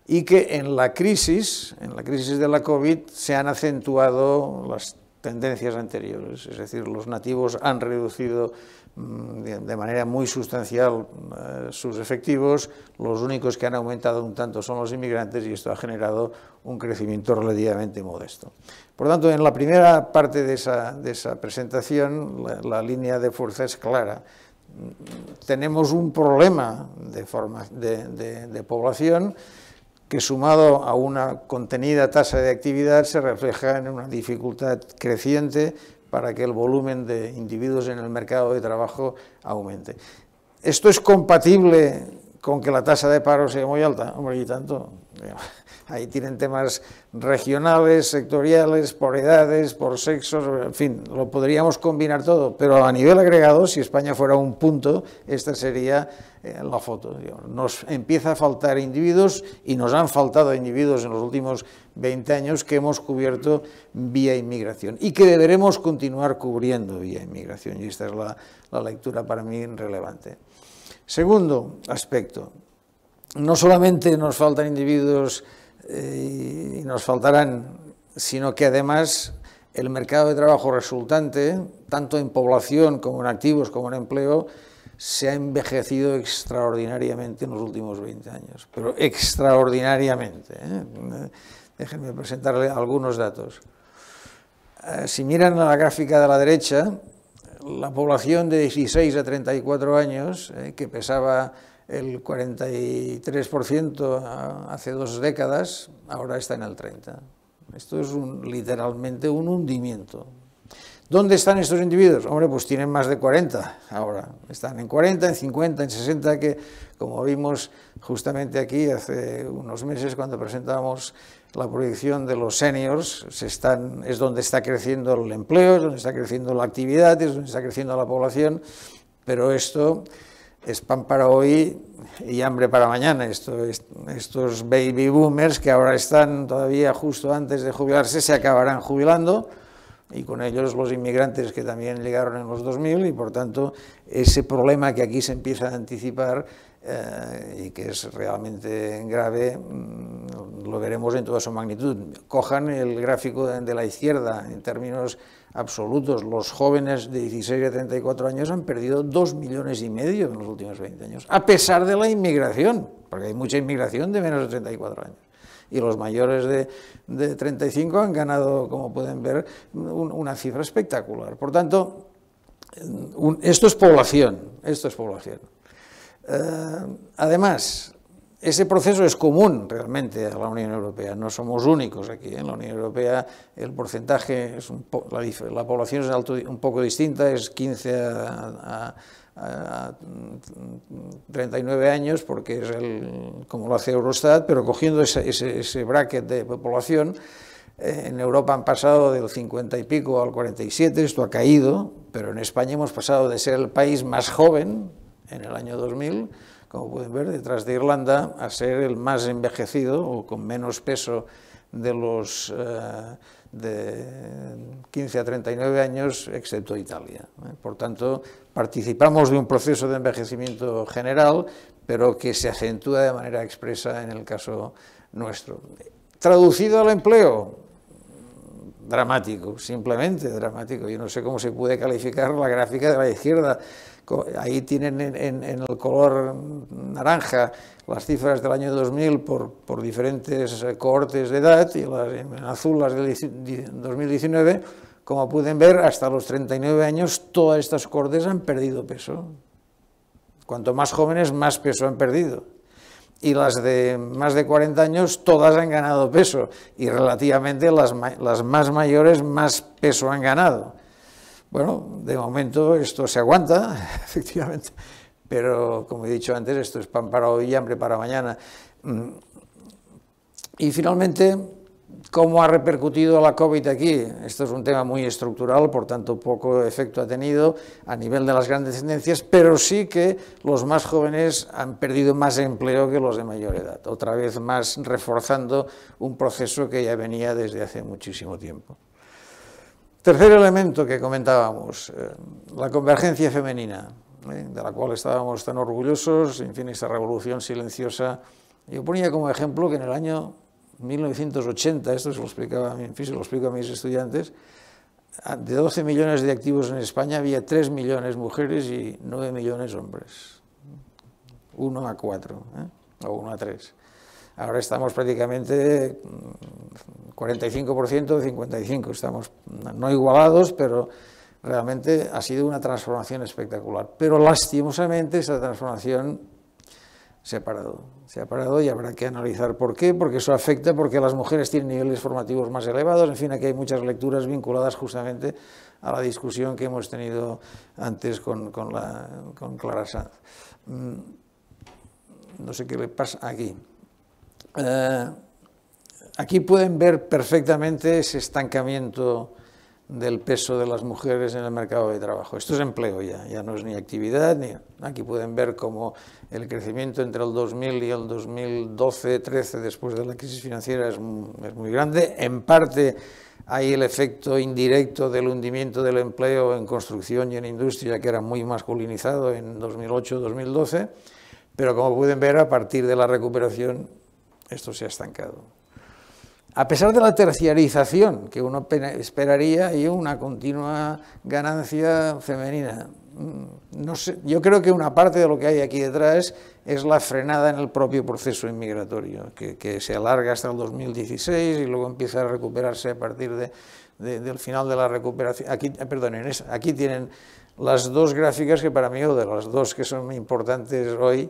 y que en la crisis, en la crisis de la COVID, se han acentuado las tendencias anteriores, es decir, los nativos han reducido Mm, de manera muy sustancial eh, sus efectivos, los únicos que han aumentado un tanto son los inmigrantes y esto ha generado un crecimiento relativamente modesto. Por tanto, en la primera parte de esa, presentación la, línea de fuerza es clara. Mm, tenemos un problema de población que sumado a una contenida tasa de actividad se refleja en una dificultad creciente para que el volumen de individuos en el mercado de trabajo aumente. ¿Esto es compatible con que la tasa de paro sea muy alta? Hombre, y tanto. Ahí tienen temas regionales, sectoriales, por edades, por sexos, en fin, lo podríamos combinar todo, pero a nivel agregado, si España fuera un punto, esta sería eh, la foto. Nos empieza a faltar individuos y nos han faltado individuos en los últimos 20 años que hemos cubierto vía inmigración y que deberemos continuar cubriendo vía inmigración. Y esta es la lectura para mí relevante. Segundo aspecto, no solamente nos faltan individuos y nos faltarán, sino que además el mercado de trabajo resultante, tanto en población como en activos como en empleo, se ha envejecido extraordinariamente en los últimos 20 años, pero extraordinariamente. ¿eh? Déjenme presentarle algunos datos. Eh, si miran a la gráfica de la derecha, la población de 16 a 34 años, ¿eh? que pesaba el 43% hace dos décadas, ahora está en el 30%. Esto es un, literalmente un hundimiento. ¿Dónde están estos individuos? Hombre, pues tienen más de 40 ahora. Están en 40, en 50, en 60, que como vimos justamente aquí hace unos meses cuando presentábamos la proyección de los seniors, se están, es donde está creciendo el empleo, es donde está creciendo la actividad, es donde está creciendo la población, pero esto es pan para hoy y hambre para mañana. estos baby boomers que ahora están todavía justo antes de jubilarse se acabarán jubilando y con ellos los inmigrantes que también llegaron en los 2000 y por tanto ese problema que aquí se empieza a anticipar eh, y que es realmente grave mm, lo veremos en toda su magnitud. Cojan el gráfico de la izquierda en términos absolutos. Los jóvenes de 16 a 34 años han perdido 2 millones y medio en los últimos 20 años, a pesar de la inmigración, porque hay mucha inmigración de menos de 34 años y los mayores de, 35 han ganado, como pueden ver, una cifra espectacular. Por tanto, eh, esto es población, esto es población. Eh, además, ese proceso es común realmente a la Unión Europea, no somos únicos aquí. En la Unión Europea el porcentaje, es la, población es un poco distinta, es 15 a a 39 mm, años, porque es el, como lo hace Eurostat, pero cogiendo ese, bracket de población, eh, en Europa han pasado del 50 y pico al 47, esto ha caído, pero en España hemos pasado de ser el país más joven en el año 2000, como pueden ver, detrás de Irlanda, a ser el más envejecido o con menos peso de los... Eh, de 15 a 39 años, excepto Italia. ¿eh? Por tanto, participamos de un proceso de envejecimiento general, pero que se acentúa de manera expresa en el caso nuestro. Traducido al empleo, dramático, simplemente dramático. Yo no sé cómo se puede calificar la gráfica de la izquierda ahí tienen en, el color naranja las cifras del año 2000 por, diferentes eh, cohortes de edad y las, en azul las del 2019, como pueden ver, hasta los 39 años todas estas cohortes han perdido peso. Cuanto más jóvenes, más peso han perdido. Y las de más de 40 años, todas han ganado peso. Y relativamente las más mayores, más peso han ganado. Bueno, de momento esto se aguanta, efectivamente, pero como he dicho antes, esto es pan para hoy y hambre para mañana. Mm. Y finalmente, ¿cómo ha repercutido la COVID aquí? Esto es un tema muy estructural, por tanto poco efecto ha tenido a nivel de las grandes tendencias, pero sí que los más jóvenes han perdido más empleo que los de mayor edad, otra vez más reforzando un proceso que ya venía desde hace muchísimo tiempo. Tercer elemento que comentábamos, eh, la convergencia femenina, ¿eh? de la cual estábamos tan orgullosos, en fin, esta revolución silenciosa. Yo ponía como ejemplo que en el año 1980, esto se lo explicaba a se lo explico a mis estudiantes, de 12 millones de activos en España había 3 millones mujeres y 9 millones hombres. 1 a 4, ¿eh? o 1 a 3. Ahora estamos prácticamente mm, 45%, de 55%. Estamos no igualados, pero realmente ha sido una transformación espectacular. Pero lastimosamente esa transformación se ha parado. Se ha parado y habrá que analizar por qué, porque eso afecta, porque las mujeres tienen niveles formativos más elevados, en fin, aquí hay muchas lecturas vinculadas justamente a la discusión que hemos tenido antes con, Clara Sanz. Mm, no sé qué le pasa aquí. Eh, Aquí pueden ver perfectamente ese estancamiento del peso de las mujeres en el mercado de trabajo. Esto es empleo ya, ya no es ni actividad, ni... Aquí pueden ver cómo el crecimiento entre el 2000 y el 2012-13, después de la crisis financiera, es es muy grande. En parte hay el efecto indirecto del hundimiento del empleo en construcción y en industria, que era muy masculinizado en 2008-2012, pero como pueden ver, a partir de la recuperación, esto se ha estancado a pesar de la terciarización, que uno esperaría y una continua ganancia femenina. Mm, yo creo que una parte de lo que hay aquí detrás es la frenada en el propio proceso inmigratorio, que, se alarga hasta el 2016 y luego empieza a recuperarse a partir de, del final de la recuperación. Aquí, eh, aquí tienen las dos gráficas que para mí, o de las dos que son importantes hoy,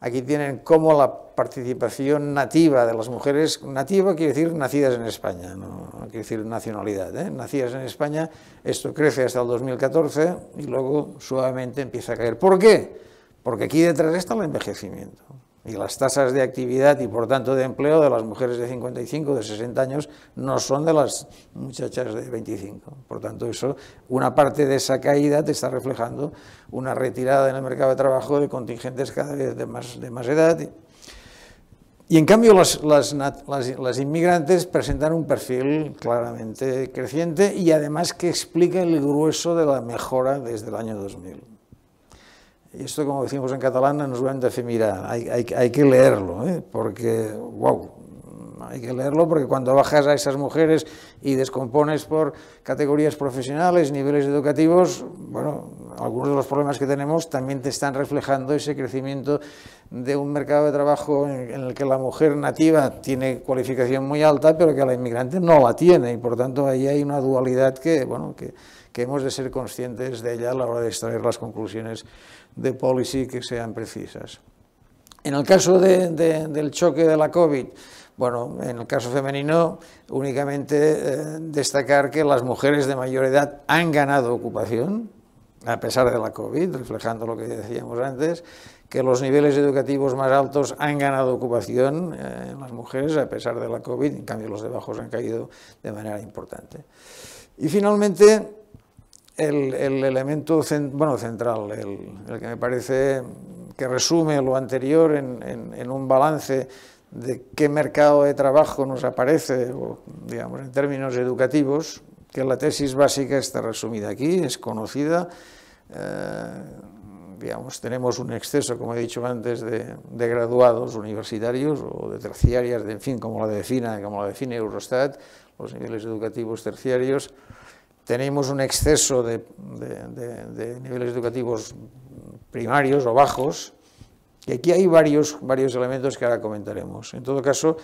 Aquí tienen cómo la participación nativa de las mujeres, nativa quiere decir nacidas en España, no, quiere decir nacionalidad, ¿eh? nacidas en España, esto crece hasta el 2014 y luego suavemente empieza a caer. ¿Por qué? Porque aquí detrás está el envejecimiento y las tasas de actividad y por tanto de empleo de las mujeres de 55, de 60 años, no son de las muchachas de 25. Por tanto, eso, una parte de esa caída te está reflejando una retirada en el mercado de trabajo de contingentes cada vez de más, edad. Y en cambio las, inmigrantes presentan un perfil claramente creciente y además que explica el grueso de la mejora desde el año 2000. Y esto, como decimos en catalán, nos lo han de hay, que leerlo, ¿eh? porque, wow, hay que leerlo porque cuando bajas a esas mujeres y descompones por categorías profesionales, niveles educativos, bueno, algunos de los problemas que tenemos también te están reflejando ese crecimiento de un mercado de trabajo en el que la mujer nativa tiene cualificación muy alta, pero que la inmigrante no la tiene y por tanto ahí hay una dualidad que, bueno, que que hemos de ser conscientes de ella a la hora de extraer las conclusiones de policy que sean precisas. En el caso del choque de la COVID, bueno, en el caso femenino, únicamente eh, destacar que las mujeres de mayor edad han ganado ocupación, a pesar de la COVID, reflejando lo que decíamos antes, que los niveles educativos más altos han ganado ocupación eh, en las mujeres a pesar de la COVID, en cambio los de bajos han caído de manera importante. Y finalmente, el, elemento central, el, que me parece que resume lo anterior en, un balance de qué mercado de trabajo nos aparece, digamos, en términos educativos, que la tesis básica está resumida aquí, es conocida. Eh, tenemos un exceso, como he dicho antes, de, graduados universitarios o de terciarias, de, en fin, como la como la define Eurostat, los niveles educativos terciarios, tenemos un exceso de, niveles educativos primarios o bajos, y aquí hay varios, varios elementos que ahora comentaremos. En todo caso,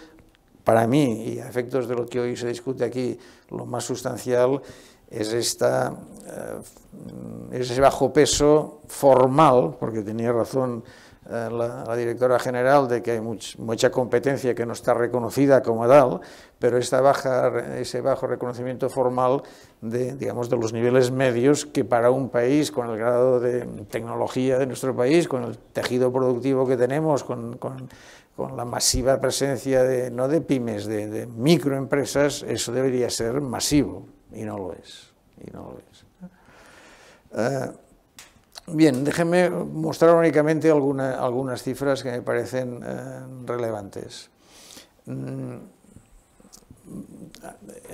para mí, y a efectos de lo que hoy se discute aquí, lo más sustancial es, esta, eh, es ese bajo peso formal, porque tenía razón eh, la, directora general de que hay mucha competencia que no está reconocida como tal, pero esta baja, ese bajo reconocimiento formal de, digamos, de los niveles medios que para un país con el grado de tecnología de nuestro país, con el tejido productivo que tenemos, con, la masiva presencia de, no de pymes, de, microempresas, eso debería ser masivo y no lo es. Y eh, Bien, déjenme mostrar únicamente algunas cifras que me parecen eh, relevantes. Mm,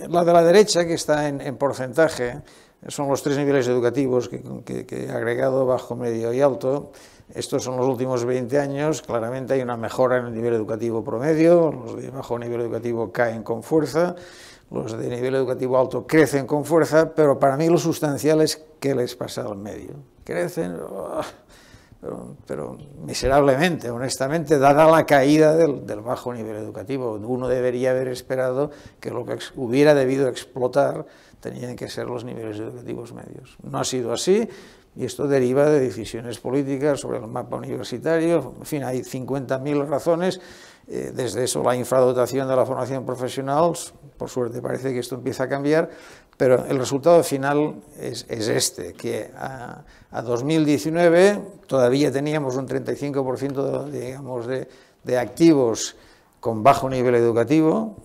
la de la derecha, que está en, porcentaje, son los tres niveles educativos que, que, he agregado, bajo, medio y alto. Estos son los últimos 20 años, claramente hay una mejora en el nivel educativo promedio, los de bajo nivel educativo caen con fuerza, los de nivel educativo alto crecen con fuerza, pero para mí lo sustancial es qué les pasa al medio crecen, oh, pero, miserablemente, honestamente, dada la caída del, bajo nivel educativo. Uno debería haber esperado que lo que hubiera debido explotar tenían que ser los niveles educativos medios. No ha sido así y esto deriva de decisiones políticas sobre el mapa universitario. En fin, hay 50.000 razones. Eh, desde eso, la infradotación de la formación profesional, por suerte parece que esto empieza a cambiar, pero el resultado final es, este, que... ha... Ah, a 2019 todavía teníamos un 35% de, digamos, de, activos con bajo nivel educativo,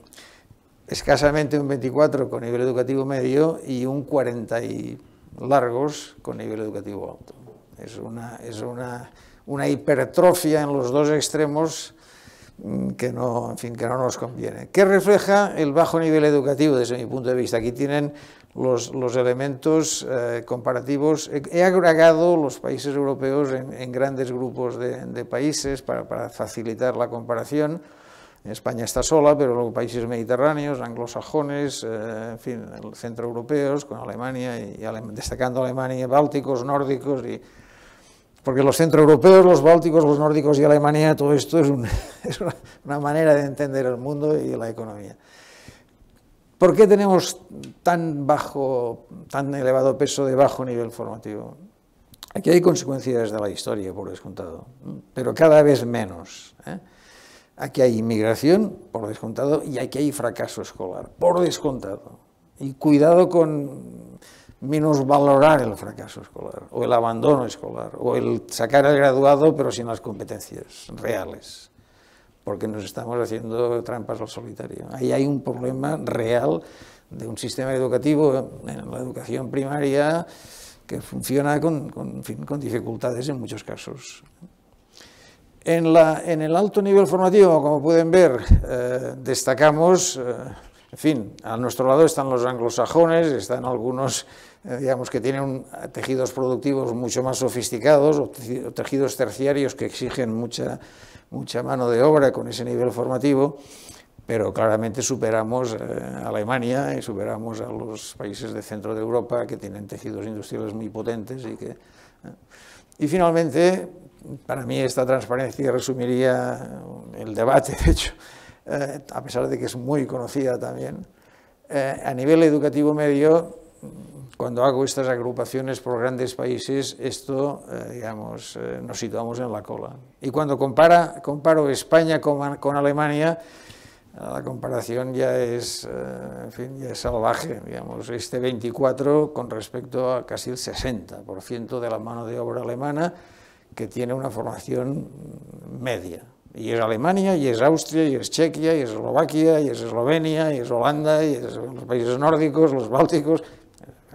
escasamente un 24 con nivel educativo medio y un 40 y largos con nivel educativo alto. Es una, es una, una hipertrofia en los dos extremos mm, que no, en fin, que no nos conviene. ¿Qué refleja el bajo nivel educativo desde mi punto de vista? Aquí tienen los, elementos eh, comparativos. He, agregado los países europeos en, grandes grupos de, países para, facilitar la comparación. España está sola, pero luego países mediterráneos, anglosajones, eh, en fin, centroeuropeos, con Alemania, y, destacando Alemania, bálticos, nórdicos, y, porque los centroeuropeos, los bálticos, los nórdicos y Alemania, todo esto es, una manera de entender el mundo y la economía. ¿Por qué tenemos tan bajo, tan elevado peso de bajo nivel formativo? Aquí hay consecuencias de la historia, por descontado, pero cada vez menos. ¿eh? Aquí hay inmigración, por descontado, y aquí hay fracaso escolar, por descontado. Y cuidado con menos valorar el fracaso escolar, o el abandono escolar, o el sacar al graduado pero sin las competencias reales porque nos estamos haciendo trampas al solitario. Ahí hay un problema real de un sistema educativo en la educación primaria que funciona con, con, dificultades en muchos casos. En, la, en, el alto nivel formativo, como pueden ver, eh, destacamos, eh, en fin, a nuestro lado están los anglosajones, están algunos, eh, digamos, que tienen tejidos productivos mucho más sofisticados o tejidos terciarios que exigen mucha mucha mano de obra con ese nivel formativo, pero claramente superamos a eh, Alemania y superamos a los países de centro de Europa que tienen tejidos industriales muy potentes y que... Eh. Y finalmente, para mí esta transparencia resumiría el debate, de hecho, eh, a pesar de que es muy conocida también, a nivel educativo medio cuando hago estas agrupaciones por grandes países, esto, eh, digamos, eh, nos situamos en la cola. Y cuando comparo España con, Alemania, la comparación ya es, eh, salvaje, digamos, este 24 con respecto a casi el 60% de la mano de obra alemana que tiene una formación media. Y es Alemania, y es Austria, y es Chequia, y es Eslovaquia, y es Eslovenia, y es Holanda, y es los países nórdicos, los bálticos,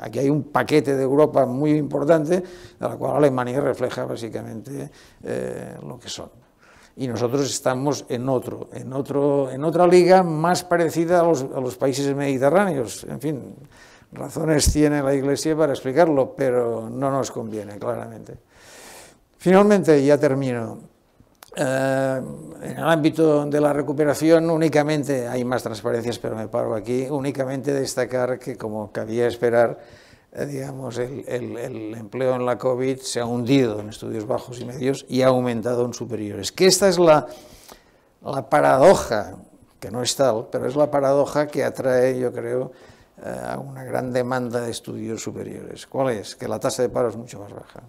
Aquí hay un paquete de Europa muy importante, de la cual Alemania refleja básicamente eh, lo que son. Y nosotros estamos en otro, en otro, en otra liga más parecida a los países mediterráneos. En fin, razones tiene la Iglesia para explicarlo, pero no nos conviene claramente. Finalmente, ya termino. Eh, en el ámbito de la recuperación únicamente, hay más transparencias, pero me paro aquí, únicamente destacar que como cabía esperar, eh, digamos, el, empleo en la COVID se ha hundido en estudios bajos y medios y ha aumentado en superiores. Que esta es la, paradoja, que no es tal, pero es la paradoja que atrae, yo creo, eh, a una gran demanda de estudios superiores. ¿Cuál es? Que la tasa de paro es mucho más baja.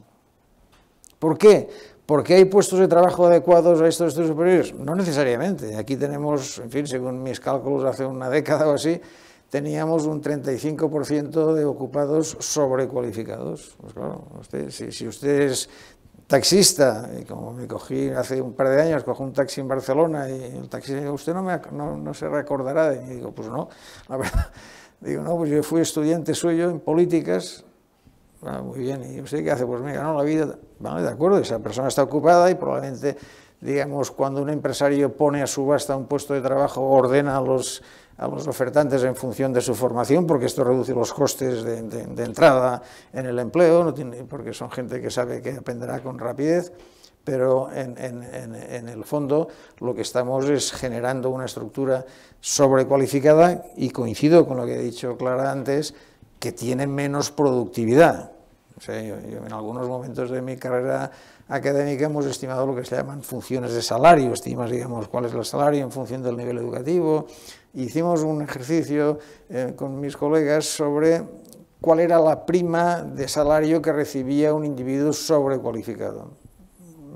¿Por qué? ¿Por qué hay puestos de trabajo adecuados a estos estudios superiores? No necesariamente. Aquí tenemos, en fin, según mis cálculos hace una década o así, teníamos un 35% de ocupados sobrecualificados. Pues claro, si, usted es taxista, como me cogí hace un par de años, cojo un taxi en Barcelona y el taxista dijo, usted no, me, no, no se recordará de mí. Y digo, pues no, la verdad. Digo, no, pues yo fui estudiante suyo en políticas Ah, muy bien, ¿y usted qué hace? Pues me ganó la vida. Vale, de acuerdo, esa persona está ocupada y probablemente, digamos, cuando un empresario pone a subasta un puesto de trabajo, ordena a los, ofertantes en función de su formación, porque esto reduce los costes de, entrada en el empleo, porque son gente que sabe que aprenderá con rapidez pero en, en, en, el fondo lo que estamos es generando una estructura sobrecualificada y coincido con lo que he dicho Clara antes, que tienen menos productividad. en algunos momentos de mi carrera académica hemos estimado lo que se llaman funciones de salario, estimas, digamos, cuál es el salario en función del nivel educativo. Hicimos un ejercicio eh, con mis colegas sobre cuál era la prima de salario que recibía un individuo sobrecualificado.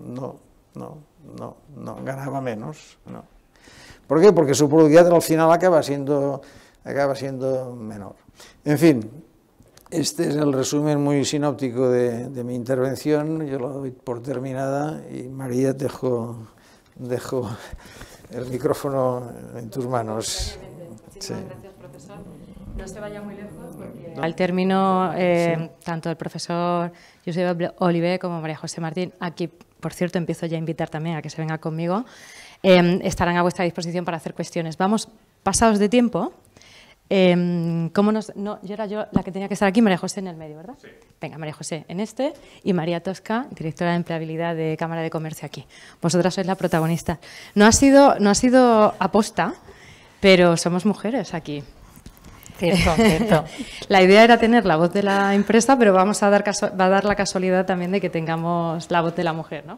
No, no, no, no, ganaba menos, no. ¿Por qué? Porque su productividad al final acaba siendo, acaba siendo menor. En fin, este es el resumen muy sinóptico de, mi intervención. Yo lo doy por terminada y María, dejo, el micrófono en tus manos. gracias, profesor. No se vaya muy lejos. Porque... Al término, eh, tanto el profesor Josep Olive como María José Martín, aquí, por cierto, empiezo ya a invitar también a que se venga conmigo, eh, estarán a vuestra disposición para hacer cuestiones. Vamos, pasados de tiempo, Em, ¿cómo nos, no, yo era yo la que tenía que estar aquí, María José en el medio, ¿verdad? Sí. Venga, María José en este y María Tosca, directora de empleabilidad de Cámara de Comercio aquí. Vosotras sois la protagonista. No ha sido, no ha sido aposta, pero somos mujeres aquí. Cierto, cierto. la idea era tener la voz de la empresa, pero vamos a dar va a dar la casualidad también de que tengamos la voz de la mujer, ¿no?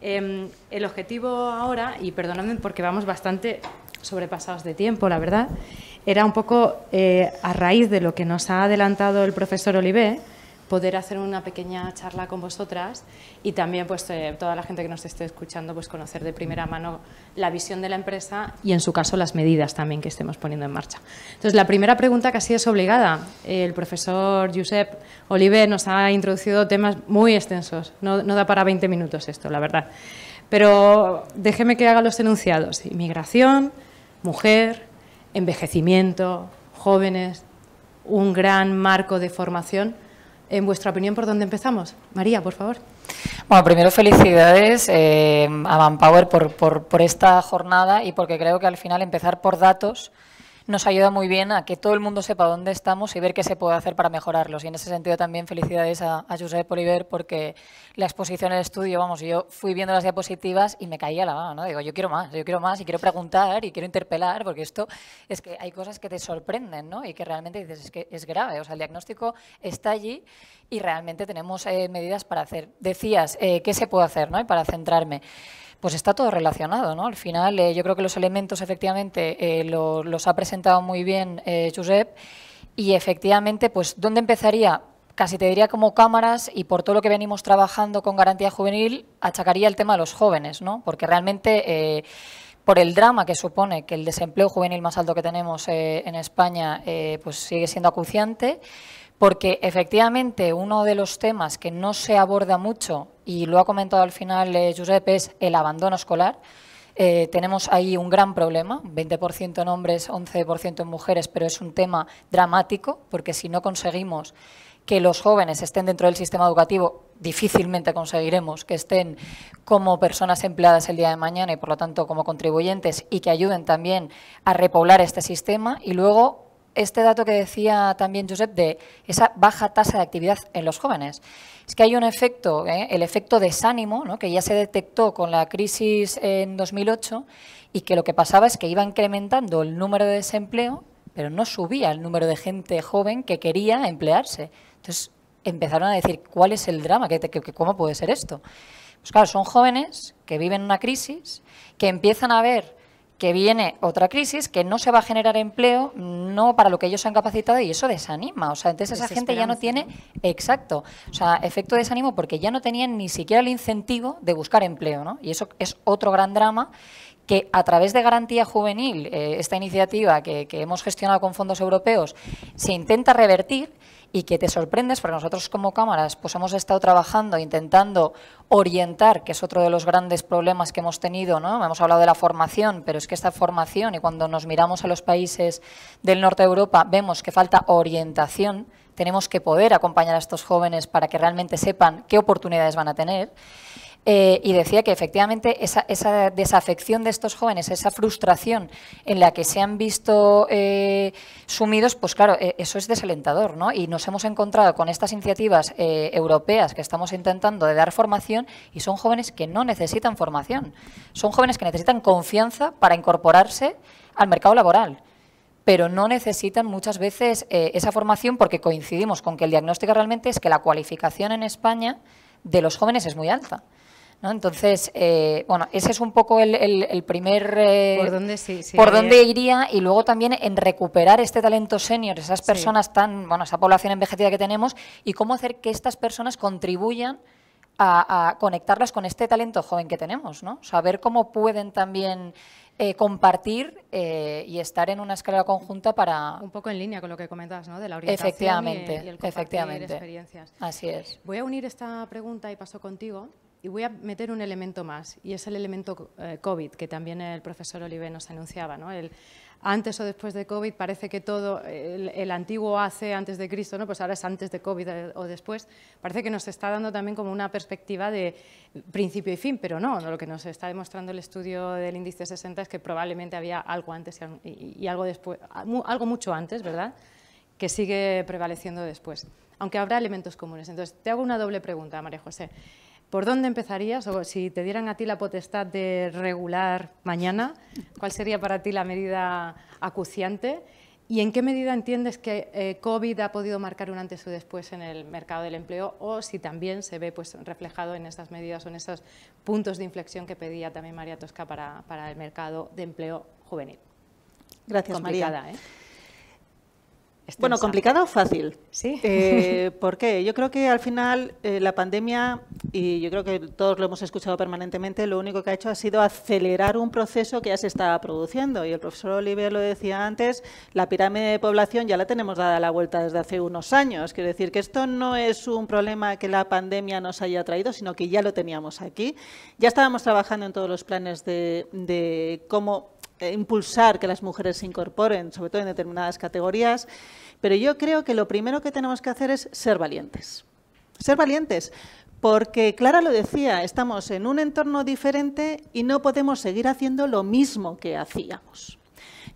Em, el objetivo ahora, y perdonadme porque vamos bastante sobrepasados de tiempo, la verdad, era un poco eh, a raíz de lo que nos ha adelantado el profesor Olivé, poder hacer una pequeña charla con vosotras y también pues eh, toda la gente que nos esté escuchando pues conocer de primera mano la visión de la empresa y en su caso las medidas también que estemos poniendo en marcha. Entonces la primera pregunta casi es obligada. El profesor Josep Olive nos ha introducido temas muy extensos. No, no da para 20 minutos esto, la verdad. Pero déjeme que haga los enunciados. Inmigración, mujer, envejecimiento, jóvenes, un gran marco de formación. En vuestra opinión, ¿por dónde empezamos? María, por favor. Bueno, primero felicidades eh, a Manpower por, por, por esta jornada y porque creo que al final empezar por datos nos ayuda muy bien a que todo el mundo sepa dónde estamos y ver qué se puede hacer para mejorarlos. Y en ese sentido también felicidades a, a Josep Oliver porque la exposición en el estudio, vamos, yo fui viendo las diapositivas y me caía la mano, ¿no? Digo, yo quiero más, yo quiero más y quiero preguntar y quiero interpelar porque esto es que hay cosas que te sorprenden, ¿no? Y que realmente dices, es que es grave, o sea, el diagnóstico está allí y realmente tenemos eh, medidas para hacer. Decías, eh, ¿qué se puede hacer, ¿no? Y para centrarme pues está todo relacionado, ¿no? Al final eh, yo creo que los elementos efectivamente eh, los ha presentado muy bien eh, Josep y efectivamente, pues ¿dónde empezaría? Casi te diría como cámaras y por todo lo que venimos trabajando con garantía juvenil, achacaría el tema a los jóvenes, ¿no? Porque realmente por el drama que supone que el desempleo juvenil más alto que tenemos en España pues sigue siendo acuciante, porque efectivamente uno de los temas que no se aborda mucho y lo ha comentado al final eh, Josep... es el abandono escolar. Eh, tenemos ahí un gran problema, 20% en hombres, 11% en mujeres, pero es un tema dramático, porque si no conseguimos que los jóvenes estén dentro del sistema educativo, difícilmente conseguiremos que estén como personas empleadas el día de mañana y, por lo tanto, como contribuyentes y que ayuden también a repoblar este sistema. Y luego, este dato que decía también Josep de esa baja tasa de actividad en los jóvenes es que hay un efecto, ¿eh? el efecto desánimo, que ya se detectó con la crisis en 2008 y que lo que pasaba es que iba incrementando el número de desempleo, pero no subía el número de gente joven que quería emplearse. Entonces empezaron a decir, ¿cuál es el drama? cómo puede ser esto? Pues claro, son jóvenes que viven una crisis, que empiezan a ver que viene otra crisis, que no se va a generar empleo, no para lo que ellos se han capacitado y eso desanima. O sea, entonces esa gente ya no tiene, exacto, o sea, efecto desánimo porque ya no tenían ni siquiera el incentivo de buscar empleo, ¿no? Y eso es otro gran drama que a través de Garantía Juvenil, eh, esta iniciativa que, que, hemos gestionado con fondos europeos, se intenta revertir, y que te sorprendes, porque nosotros como cámaras pues hemos estado trabajando, intentando orientar, que es otro de los grandes problemas que hemos tenido, ¿no? hemos hablado de la formación, pero es que esta formación y cuando nos miramos a los países del norte de Europa vemos que falta orientación, tenemos que poder acompañar a estos jóvenes para que realmente sepan qué oportunidades van a tener eh, y decía que efectivamente esa, desafección de estos jóvenes, esa frustración en la que se han visto eh, sumidos, pues claro, eh, eso es desalentador, ¿no? Y nos hemos encontrado con estas iniciativas europeas que estamos intentando de dar formación y son jóvenes que no necesitan formación, son jóvenes que necesitan confianza para incorporarse al mercado laboral pero no necesitan muchas veces esa formación porque coincidimos con que el diagnóstico realmente es que la cualificación en España de los jóvenes es muy alta. Entonces, eh, bueno, ese es un poco el, primer... Eh, por dónde, por iría y luego también en recuperar este talento senior, esas personas tan, bueno, esa población envejecida que tenemos y cómo hacer que estas personas contribuyan a, conectarlas con este talento joven que tenemos, ¿no? Saber cómo pueden también eh, compartir y estar en una escala conjunta para... Un poco en línea con lo que comentas, ¿no? De la orientación efectivamente, efectivamente. Así es. Voy a unir esta pregunta y paso contigo y voy a meter un elemento más, y es el elemento eh, COVID, que también el profesor Olive nos anunciaba. ¿no? antes o después de COVID, parece que todo, el, antiguo hace antes de Cristo, ¿no? pues ahora es antes de COVID eh, o después, parece que nos está dando también como una perspectiva de principio y fin, pero no, lo que nos está demostrando el estudio del índice 60 es que probablemente había algo antes y, y algo después, algo mucho antes, ¿verdad?, que sigue prevaleciendo después, aunque habrá elementos comunes. Entonces, te hago una doble pregunta, María José. ¿Por dónde empezarías? O si te dieran a ti la potestad de regular mañana, ¿cuál sería para ti la medida acuciante? ¿Y en qué medida entiendes que eh, COVID ha podido marcar un antes o después en el mercado del empleo o si también se ve pues, reflejado en estas medidas o en estos puntos de inflexión que pedía también María Tosca para, para el mercado de empleo juvenil? Gracias, María. ¿eh? Este bueno, ¿complicado o fácil. Sí. Eh, ¿Por qué? Yo creo que al final eh, la pandemia, y yo creo que todos lo hemos escuchado permanentemente, lo único que ha hecho ha sido acelerar un proceso que ya se estaba produciendo. Y el profesor Oliver lo decía antes, la pirámide de población ya la tenemos dada la vuelta desde hace unos años. Quiero decir que esto no es un problema que la pandemia nos haya traído, sino que ya lo teníamos aquí. Ya estábamos trabajando en todos los planes de, de cómo eh, impulsar que las mujeres se incorporen, sobre todo en determinadas categorías, pero yo creo que lo primero que tenemos que hacer es ser valientes. Ser valientes, porque Clara lo decía, estamos en un entorno diferente y no podemos seguir haciendo lo mismo que hacíamos.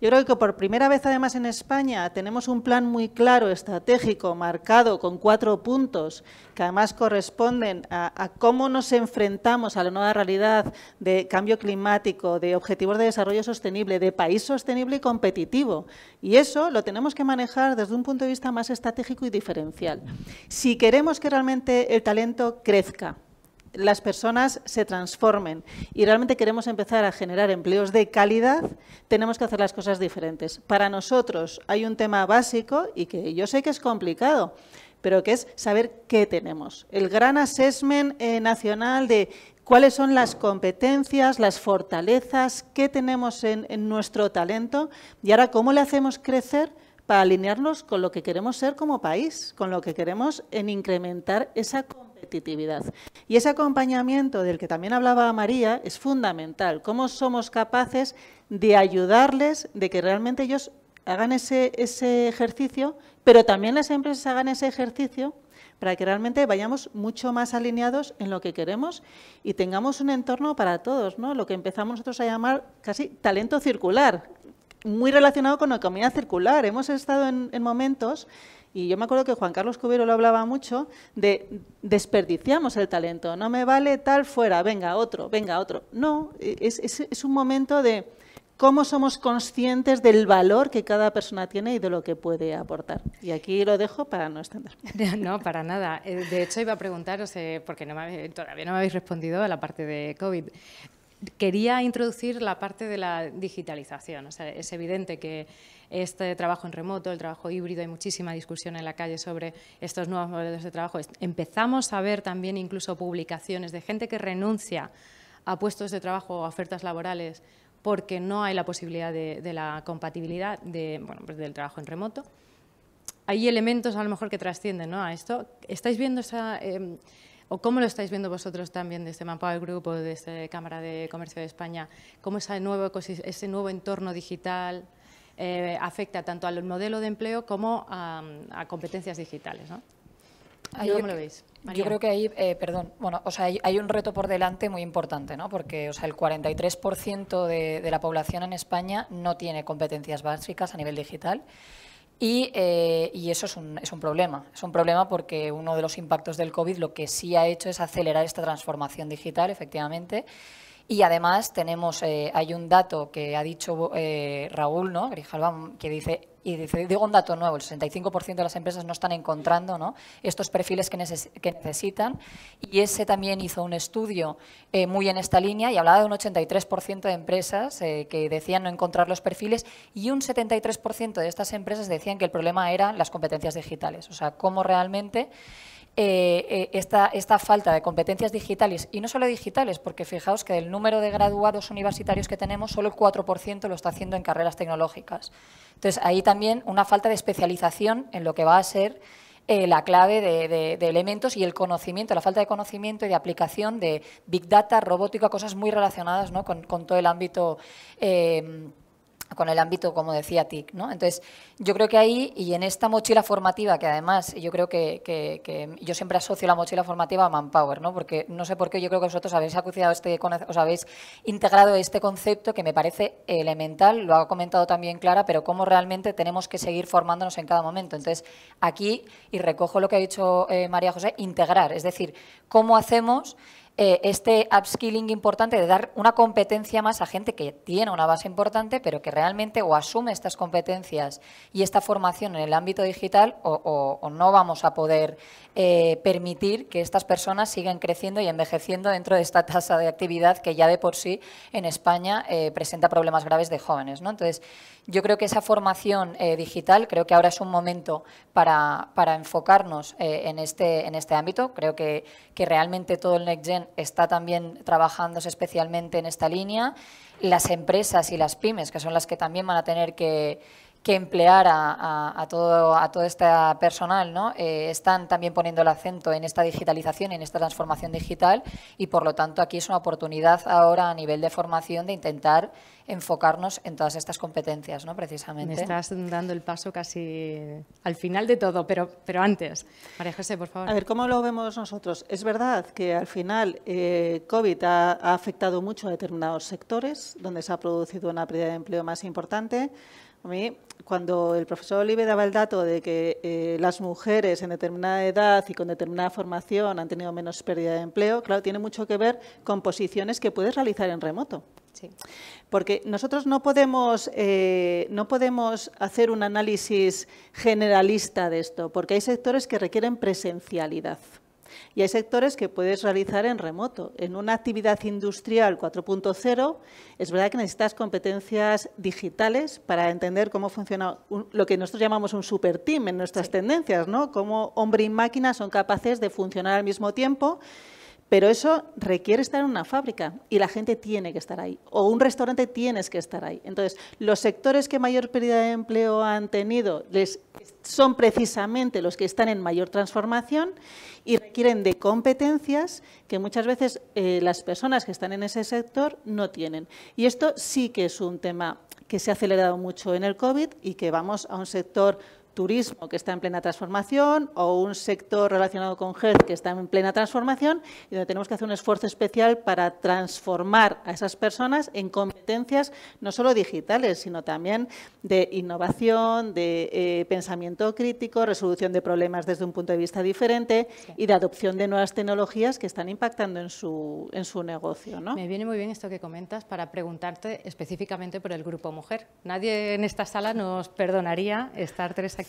Yo creo que por primera vez, además, en España tenemos un plan muy claro, estratégico, marcado, con cuatro puntos, que además corresponden a, cómo nos enfrentamos a la nueva realidad de cambio climático, de objetivos de desarrollo sostenible, de país sostenible y competitivo. Y eso lo tenemos que manejar desde un punto de vista más estratégico y diferencial. Si queremos que realmente el talento crezca, las personas se transformen y realmente queremos empezar a generar empleos de calidad, tenemos que hacer las cosas diferentes. Para nosotros hay un tema básico y que yo sé que es complicado, pero que es saber qué tenemos. El gran assessment eh, nacional de cuáles son las competencias, las fortalezas, qué tenemos en, nuestro talento y ahora cómo le hacemos crecer para alinearnos con lo que queremos ser como país, con lo que queremos en incrementar esa competencia y ese acompañamiento del que también hablaba María es fundamental. ¿Cómo somos capaces de ayudarles, de que realmente ellos hagan ese, ejercicio, pero también las empresas hagan ese ejercicio para que realmente vayamos mucho más alineados en lo que queremos y tengamos un entorno para todos, ¿no? lo que empezamos nosotros a llamar casi talento circular, muy relacionado con la economía circular. Hemos estado en momentos y yo me acuerdo que Juan Carlos Cubero lo hablaba mucho de desperdiciamos el talento, no me vale tal fuera, venga otro, venga otro. No, es, un momento de cómo somos conscientes del valor que cada persona tiene y de lo que puede aportar. Y aquí lo dejo para no extender. No, para nada. Eh, de hecho, iba a preguntaros, eh, porque no me todavía no me habéis respondido a la parte de COVID. Quería introducir la parte de la digitalización. O sea, es evidente que este trabajo en remoto, el trabajo híbrido, hay muchísima discusión en la calle sobre estos nuevos modelos de trabajo. Empezamos a ver también incluso publicaciones de gente que renuncia a puestos de trabajo o ofertas laborales porque no hay la posibilidad de, la compatibilidad de, pues del trabajo en remoto. Hay elementos a lo mejor que trascienden ¿no? a esto. ¿Estáis viendo esa, em, o cómo lo estáis viendo vosotros también desde Mapa Group o desde Cámara de Comercio de España? ¿Cómo nuevo, ese nuevo entorno digital eh, afecta tanto al modelo de empleo como a, competencias digitales. ¿no? ¿Cómo lo veis? Yo creo que ahí, eh, perdón, bueno, o sea, hay, un reto por delante muy importante, ¿no? Porque, o sea, el 43% de, de la población en España no tiene competencias básicas a nivel digital. Y, eh, y, eso es un, es un, problema. Es un problema porque uno de los impactos del COVID lo que sí ha hecho es acelerar esta transformación digital, efectivamente. Y además tenemos, eh, hay un dato que ha dicho eh, Raúl, ¿no? que dice, y dice, digo un dato nuevo, el 65% de las empresas no están encontrando estos perfiles que, necesitan. Y ese también hizo un estudio eh, muy en esta línea y hablaba de un 83% de empresas que decían no encontrar los perfiles y un 73% de estas empresas decían que el problema eran las competencias digitales. O sea, cómo realmente eh, eh, esta, esta, falta de competencias digitales, y no solo digitales, porque fijaos que del número de graduados universitarios que tenemos, solo el 4% lo está haciendo en carreras tecnológicas. Entonces, ahí también una falta de especialización en lo que va a ser eh, la clave de, elementos y el conocimiento, la falta de conocimiento y de aplicación de Big Data, robótica, cosas muy relacionadas con, todo el ámbito eh, con el ámbito, como decía TIC. ¿no? Entonces, yo creo que ahí, y en esta mochila formativa, que además yo creo que, yo siempre asocio la mochila formativa a Manpower, ¿no? porque no sé por qué yo creo que vosotros habéis acuciado este, os habéis integrado este concepto que me parece elemental, lo ha comentado también Clara, pero cómo realmente tenemos que seguir formándonos en cada momento. Entonces, aquí, y recojo lo que ha dicho eh, María José, integrar, es decir, cómo hacemos eh, este upskilling importante de dar una competencia más a gente que tiene una base importante, pero que realmente o asume estas competencias y esta formación en el ámbito digital o, no vamos a poder eh, permitir que estas personas sigan creciendo y envejeciendo dentro de esta tasa de actividad que ya de por sí en España eh, presenta problemas graves de jóvenes. ¿no? Entonces, yo creo que esa formación eh, digital, creo que ahora es un momento para, para enfocarnos eh, en, este, en este ámbito. Creo que, realmente todo el Next Gen está también trabajando especialmente en esta línea. Las empresas y las pymes, que son las que también van a tener que que empleara a, todo, a todo este personal. ¿no? Eh, están también poniendo el acento en esta digitalización, en esta transformación digital y, por lo tanto, aquí es una oportunidad ahora a nivel de formación de intentar enfocarnos en todas estas competencias, ¿no? precisamente. Me estás dando el paso casi al final de todo, pero, pero antes. María José, por favor. A ver, ¿cómo lo vemos nosotros? Es verdad que al final eh, COVID ha, ha afectado mucho a determinados sectores, donde se ha producido una pérdida de empleo más importante, a mí, cuando el profesor Olive daba el dato de que eh, las mujeres en determinada edad y con determinada formación han tenido menos pérdida de empleo, claro, tiene mucho que ver con posiciones que puedes realizar en remoto. Sí. Porque nosotros no podemos, eh, no podemos hacer un análisis generalista de esto, porque hay sectores que requieren presencialidad y hay sectores que puedes realizar en remoto. En una actividad industrial 4.0 es verdad que necesitas competencias digitales para entender cómo funciona lo que nosotros llamamos un super team en nuestras tendencias, ¿no? Cómo hombre y máquina son capaces de funcionar al mismo tiempo. Pero eso requiere estar en una fábrica y la gente tiene que estar ahí. O un restaurante tienes que estar ahí. Entonces, los sectores que mayor pérdida de empleo han tenido les son precisamente los que están en mayor transformación y requieren de competencias que muchas veces eh, las personas que están en ese sector no tienen. Y esto sí que es un tema que se ha acelerado mucho en el COVID y que vamos a un sector turismo que está en plena transformación o un sector relacionado con health que está en plena transformación y donde tenemos que hacer un esfuerzo especial para transformar a esas personas en competencias no solo digitales, sino también de innovación, de eh, pensamiento crítico, resolución de problemas desde un punto de vista diferente y de adopción de nuevas tecnologías que están impactando en su, en su negocio. ¿no? Me viene muy bien esto que comentas para preguntarte específicamente por el grupo mujer. Nadie en esta sala nos perdonaría estar tres aquí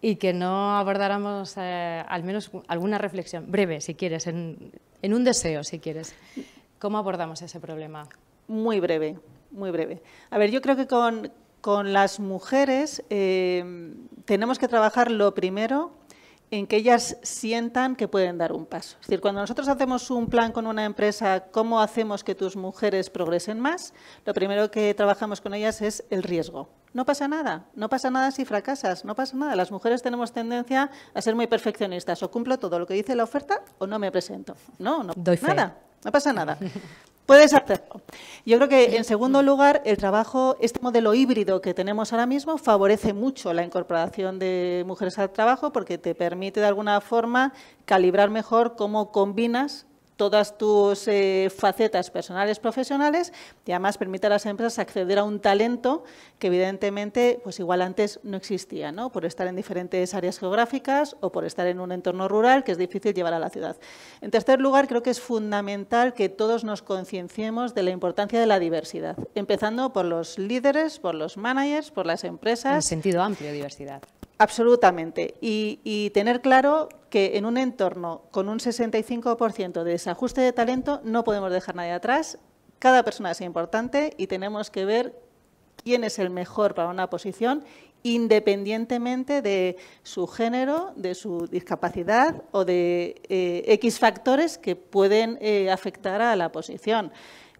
y que no abordáramos eh, al menos alguna reflexión breve, si quieres, en, un deseo, si quieres. ¿Cómo abordamos ese problema? Muy breve, muy breve. A ver, yo creo que con, las mujeres eh, tenemos que trabajar lo primero en que ellas sientan que pueden dar un paso. Es decir, cuando nosotros hacemos un plan con una empresa, ¿cómo hacemos que tus mujeres progresen más? Lo primero que trabajamos con ellas es el riesgo. No pasa nada, no pasa nada si fracasas, no pasa nada. Las mujeres tenemos tendencia a ser muy perfeccionistas, o cumplo todo lo que dice la oferta o no me presento. No, no pasa nada, no pasa nada. Puedes hacerlo. Yo creo que, en segundo lugar, el trabajo, este modelo híbrido que tenemos ahora mismo, favorece mucho la incorporación de mujeres al trabajo porque te permite, de alguna forma, calibrar mejor cómo combinas todas tus eh, facetas personales, profesionales, y además permite a las empresas acceder a un talento que evidentemente, pues igual antes no existía, ¿no? por estar en diferentes áreas geográficas o por estar en un entorno rural que es difícil llevar a la ciudad. En tercer lugar, creo que es fundamental que todos nos concienciemos de la importancia de la diversidad, empezando por los líderes, por los managers, por las empresas. En sentido amplio, diversidad. Absolutamente. Y, tener claro que en un entorno con un 65% de desajuste de talento no podemos dejar nadie atrás. Cada persona es importante y tenemos que ver quién es el mejor para una posición independientemente de su género, de su discapacidad o de eh, X factores que pueden eh, afectar a la posición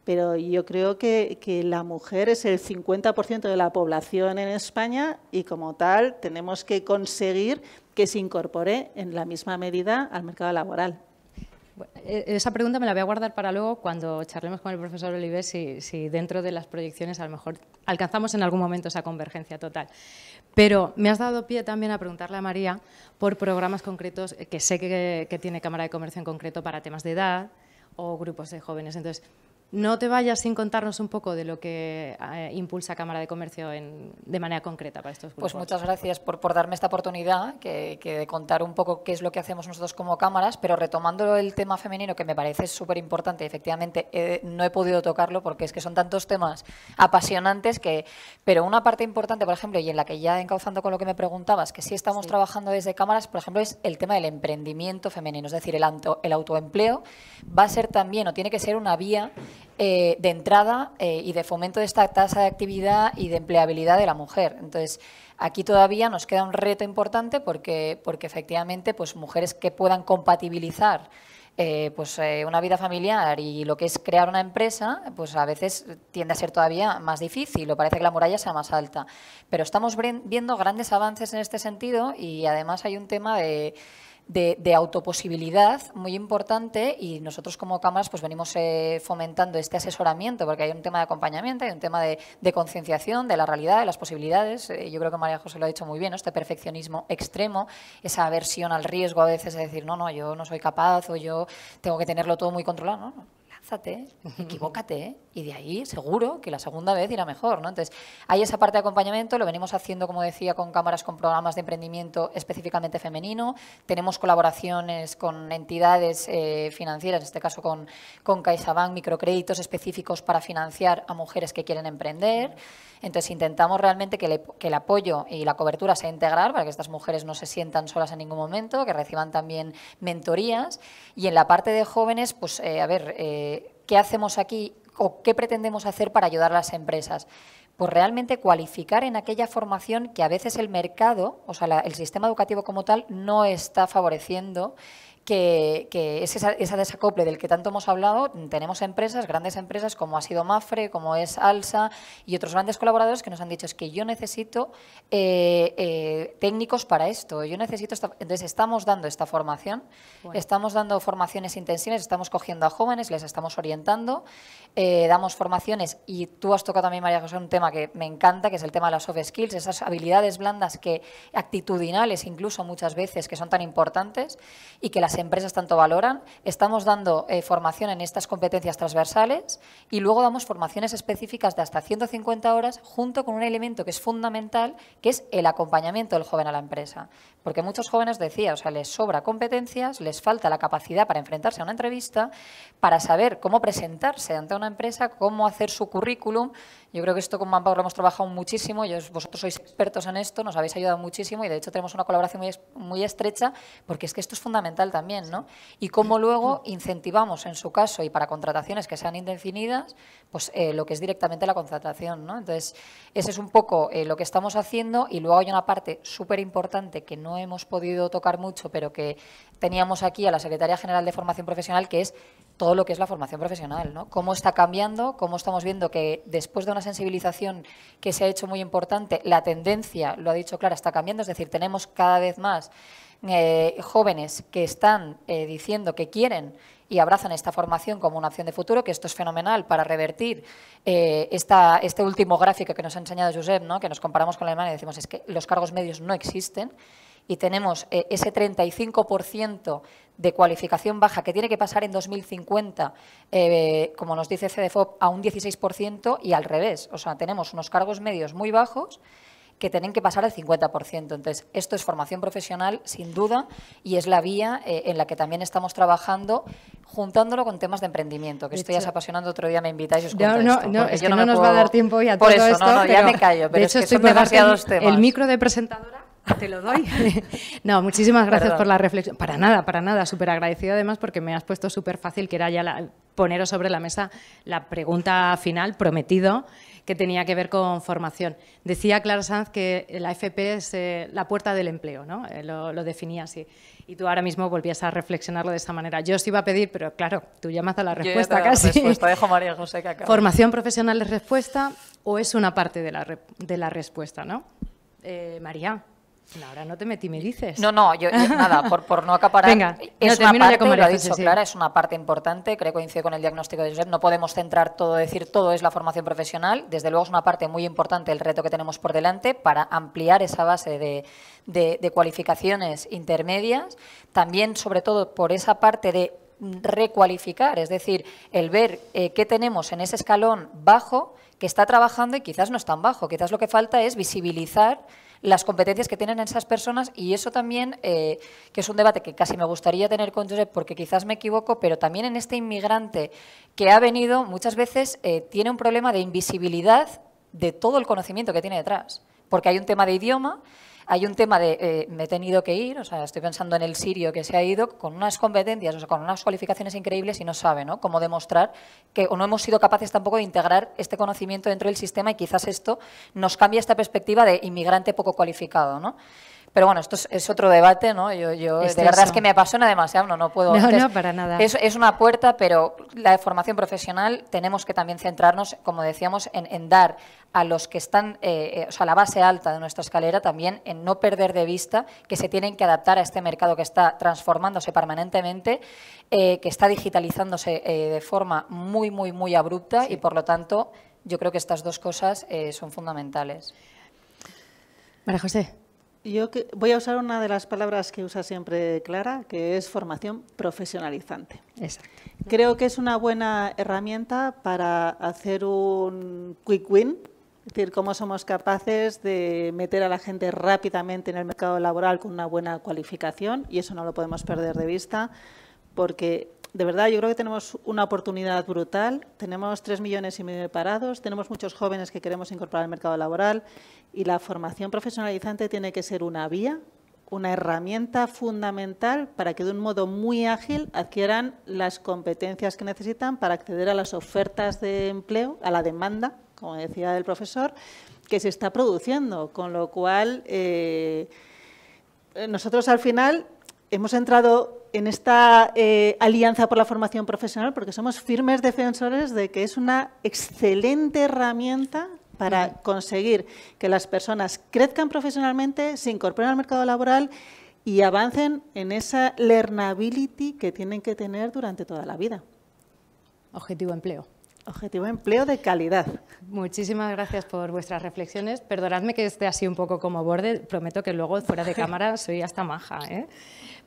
pero yo creo que, la mujer es el 50% de la población en España y como tal tenemos que conseguir que se incorpore en la misma medida al mercado laboral. E, esa pregunta me la voy a guardar para luego cuando charlemos con el profesor Oliver si, dentro de las proyecciones a lo mejor alcanzamos en algún momento esa convergencia total. Pero me has dado pie también a preguntarle a María por programas concretos eh, que sé que, que tiene Cámara de Comercio en concreto para temas de edad o grupos de jóvenes. Entonces, no te vayas sin contarnos un poco de lo que eh, impulsa Cámara de Comercio en, de manera concreta para estos pues grupos. Pues muchas gracias por, darme esta oportunidad que, de contar un poco qué es lo que hacemos nosotros como cámaras, pero retomando el tema femenino que me parece súper importante, efectivamente eh, no he podido tocarlo porque es que son tantos temas apasionantes que, pero una parte importante, por ejemplo, y en la que ya encauzando con lo que me preguntabas, que sí estamos trabajando desde cámaras, por ejemplo, es el tema del emprendimiento femenino, es decir, el, el autoempleo va a ser también o tiene que ser una vía eh, de entrada eh, y de fomento de esta tasa de actividad y de empleabilidad de la mujer. Entonces, aquí todavía nos queda un reto importante porque, porque efectivamente, pues mujeres que puedan compatibilizar eh, pues una vida familiar y lo que es crear una empresa, pues a veces tiende a ser todavía más difícil o parece que la muralla sea más alta. Pero estamos viendo grandes avances en este sentido y además hay un tema de de, autoposibilidad muy importante y nosotros como cámaras pues venimos eh, fomentando este asesoramiento porque hay un tema de acompañamiento, hay un tema de, concienciación de la realidad, de las posibilidades. Eh, yo creo que María José lo ha dicho muy bien, este perfeccionismo extremo, esa aversión al riesgo a veces de decir, no, no, yo no soy capaz o yo tengo que tenerlo todo muy controlado. ¿no? lánzate, equivócate, ¿eh? y de ahí seguro que la segunda vez irá mejor, ¿no? Entonces, hay esa parte de acompañamiento, lo venimos haciendo, como decía, con cámaras con programas de emprendimiento específicamente femenino, tenemos colaboraciones con entidades eh, financieras, en este caso con, con CaixaBank, microcréditos específicos para financiar a mujeres que quieren emprender. Entonces intentamos realmente que, el apoyo y la cobertura sea integral para que estas mujeres no se sientan solas en ningún momento, que reciban también mentorías. Y en la parte de jóvenes, pues eh, a ver, eh, ¿qué hacemos aquí o qué pretendemos hacer para ayudar a las empresas? pues realmente cualificar en aquella formación que a veces el mercado, o sea, el sistema educativo como tal, no está favoreciendo que, es esa, ese desacople del que tanto hemos hablado. Tenemos empresas, grandes empresas como ha sido Mafre, como es Alsa y otros grandes colaboradores que nos han dicho es que yo necesito eh, eh, técnicos para esto, yo necesito... Entonces estamos dando esta formación, estamos dando formaciones intensivas, estamos cogiendo a jóvenes, les estamos orientando, eh, damos formaciones y tú has tocado también, María José, un tema que me encanta, que es el tema de las soft skills, esas habilidades blandas que actitudinales incluso muchas veces que son tan importantes y que las empresas tanto valoran. Estamos dando eh, formación en estas competencias transversales y luego damos formaciones específicas de hasta 150 horas junto con un elemento que es fundamental, que es el acompañamiento del joven a la empresa. Porque muchos jóvenes decía, o sea, les sobra competencias, les falta la capacidad para enfrentarse a una entrevista, para saber cómo presentarse ante una empresa, cómo hacer su currículum. Yo creo que esto con Manpower lo hemos trabajado muchísimo, vosotros sois expertos en esto, nos habéis ayudado muchísimo y de hecho tenemos una colaboración muy, muy estrecha porque es que esto es fundamental también, ¿no? Y cómo luego incentivamos, en su caso, y para contrataciones que sean indefinidas, pues eh, lo que es directamente la contratación, ¿no? Entonces, ese es un poco eh, lo que estamos haciendo y luego hay una parte súper importante que no hemos podido tocar mucho, pero que teníamos aquí a la Secretaría General de Formación Profesional, que es todo lo que es la formación profesional, ¿no? Cómo está cambiando, cómo estamos viendo que después de una sensibilización que se ha hecho muy importante, la tendencia, lo ha dicho Clara, está cambiando, es decir, tenemos cada vez más eh, jóvenes que están diciendo que quieren y abrazan esta formación como una acción de futuro, que esto es fenomenal para revertir eh, esta, este último gráfico que nos ha enseñado Josep, ¿no? que nos comparamos con Alemania y decimos es que los cargos medios no existen y tenemos eh, ese 35% de cualificación baja que tiene que pasar en 2050, eh, como nos dice CDFOP, a un 16% y al revés. O sea, tenemos unos cargos medios muy bajos que tienen que pasar al 50%. Entonces, esto es formación profesional, sin duda, y es la vía eh, en la que también estamos trabajando, juntándolo con temas de emprendimiento, que estoy desapasionando. ya Otro día me invitáis y os cuento no, esto, no, es que no, nos va a dar tiempo ya todo Por eso, no, ya me callo, pero de hecho, es que estoy son demasiados temas. El micro de presentadora te lo doy. no, muchísimas gracias por la reflexión. Para nada, para nada. Súper agradecido además porque me has puesto súper fácil, que era ya la, poneros sobre la mesa la pregunta final, prometido, que tenía que ver con formación. Decía Clara Sanz que la FP es eh, la puerta del empleo, ¿no? Eh, lo, definía así. Y tú ahora mismo volvías a reflexionarlo de esa manera. Yo os iba a pedir, pero claro, tú llamas a la respuesta casi. dejo María José que ¿Formación profesional es respuesta o es una parte de la, respuesta, no? Eh, María ahora no te metí, me dices. No, no, yo, nada, por, no acaparar. Venga, es no, una parte, lo ha dicho Clara, es una parte importante, creo que coincide con el diagnóstico de Josep, no podemos centrar todo, decir todo es la formación profesional, desde luego es una parte muy importante el reto que tenemos por delante para ampliar esa base de, cualificaciones intermedias, también sobre todo por esa parte de recualificar, es decir, el ver eh, qué tenemos en ese escalón bajo que está trabajando y quizás no es tan bajo, quizás lo que falta es visibilizar las competencias que tienen esas personas y eso también, eh, que es un debate que casi me gustaría tener con Josep porque quizás me equivoco, pero también en este inmigrante que ha venido muchas veces eh, tiene un problema de invisibilidad de todo el conocimiento que tiene detrás, porque hay un tema de idioma hay un tema de eh, me he tenido que ir, o sea, estoy pensando en el sirio que se ha ido con unas competencias, o sea, con unas cualificaciones increíbles y no sabe ¿no? cómo demostrar que o no hemos sido capaces tampoco de integrar este conocimiento dentro del sistema y quizás esto nos cambia esta perspectiva de inmigrante poco cualificado. ¿no? Pero bueno, esto es, otro debate, ¿no? Yo, de verdad es que me apasiona demasiado, no, no puedo... No, no, para nada. Es, una puerta, pero la formación profesional tenemos que también centrarnos, como decíamos, en, dar a los que están, eh, eh, o sea, la base alta de nuestra escalera también, en no perder de vista que se tienen que adaptar a este mercado que está transformándose permanentemente, eh, que está digitalizándose eh, de forma muy, muy, muy abrupta y, por lo tanto, yo creo que estas dos cosas son fundamentales. María José. Yo voy a usar una de las palabras que usa siempre Clara, que es formación profesionalizante. Creo que es una buena herramienta para hacer un quick win, es decir, cómo somos capaces de meter a la gente rápidamente en el mercado laboral con una buena cualificación, y eso no lo podemos perder de vista, porque de verdad, yo creo que tenemos una oportunidad brutal. Tenemos tres millones y medio de parados, tenemos muchos jóvenes que queremos incorporar al mercado laboral y la formación profesionalizante tiene que ser una vía, una herramienta fundamental para que de un modo muy ágil adquieran las competencias que necesitan para acceder a las ofertas de empleo, a la demanda, como decía el profesor, que se está produciendo. Con lo cual, eh, nosotros al final hemos entrado en esta eh, alianza por la formación profesional porque somos firmes defensores de que es una excelente herramienta para conseguir que las personas crezcan profesionalmente, se incorporen al mercado laboral y avancen en esa learnability que tienen que tener durante toda la vida. Objetivo empleo. Objetivo empleo de calidad. Muchísimas gracias por vuestras reflexiones. Perdonadme que esté así un poco como borde, prometo que luego fuera de cámara soy hasta maja. ¿eh?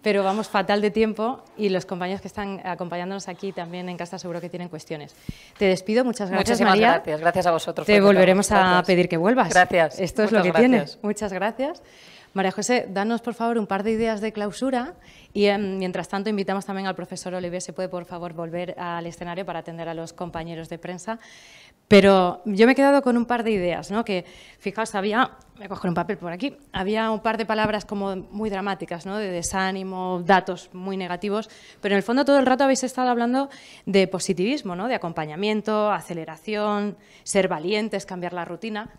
pero vamos fatal de tiempo y los compañeros que están acompañándonos aquí también en casa seguro que tienen cuestiones. Te despido, muchas gracias Muchísimas gracias, gracias a vosotros. Te este volveremos a pedir que vuelvas. Gracias. Esto es lo que tienes. Muchas gracias. María José, danos por favor un par de ideas de clausura y em, mientras tanto invitamos también al profesor Olivier si puede por favor volver al escenario para atender a los compañeros de prensa. Pero yo me he quedado con un par de ideas, ¿no? que fijaos, había, me a un papel por aquí, había un par de palabras como muy dramáticas, ¿no? de desánimo, datos muy negativos, pero en el fondo todo el rato habéis estado hablando de positivismo, ¿no? de acompañamiento, aceleración, ser valientes, cambiar la rutina.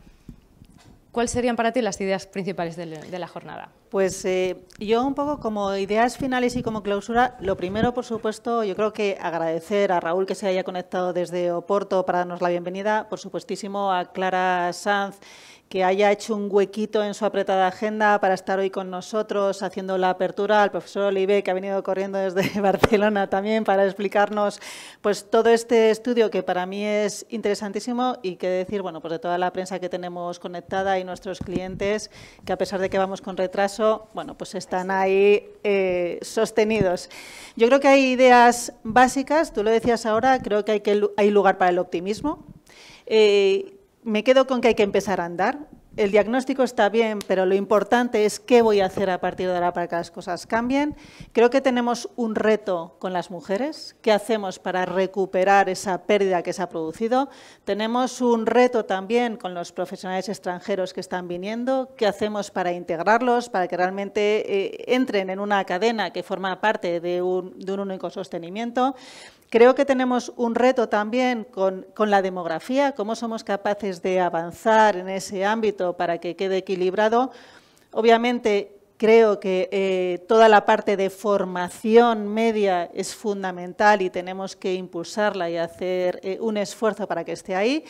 ¿Cuáles serían para ti las ideas principales de, la jornada? Pues eh, yo un poco como ideas finales y como clausura, lo primero, por supuesto, yo creo que agradecer a Raúl que se haya conectado desde Oporto para darnos la bienvenida, por supuestísimo a Clara Sanz que haya hecho un huequito en su apretada agenda para estar hoy con nosotros haciendo la apertura, al profesor Olive, que ha venido corriendo desde Barcelona también para explicarnos pues todo este estudio que para mí es interesantísimo y que decir, bueno, pues de toda la prensa que tenemos conectada y nuestros clientes, que a pesar de que vamos con retraso, bueno, pues están ahí eh, sostenidos. Yo creo que hay ideas básicas, tú lo decías ahora, creo que hay, que, hay lugar para el optimismo. Eh, me quedo con que hay que empezar a andar. El diagnóstico está bien, pero lo importante es qué voy a hacer a partir de ahora para que las cosas cambien. Creo que tenemos un reto con las mujeres. ¿Qué hacemos para recuperar esa pérdida que se ha producido? Tenemos un reto también con los profesionales extranjeros que están viniendo. ¿Qué hacemos para integrarlos, para que realmente eh, entren en una cadena que forma parte de un único sostenimiento? Creo que tenemos un reto también con, la demografía, cómo somos capaces de avanzar en ese ámbito para que quede equilibrado. Obviamente, creo que eh, toda la parte de formación media es fundamental y tenemos que impulsarla y hacer eh, un esfuerzo para que esté ahí.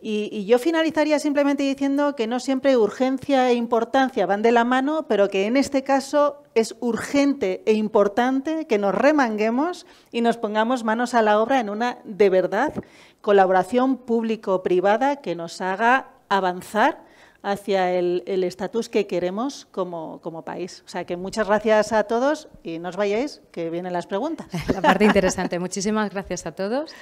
y, yo finalizaría simplemente diciendo que no siempre urgencia e importancia van de la mano, pero que en este caso es urgente e importante que nos remanguemos y nos pongamos manos a la obra en una de verdad colaboración público-privada que nos haga avanzar hacia el estatus que queremos como, país. O sea, que muchas gracias a todos y no os vayáis, que vienen las preguntas. La parte interesante. Muchísimas gracias a todos.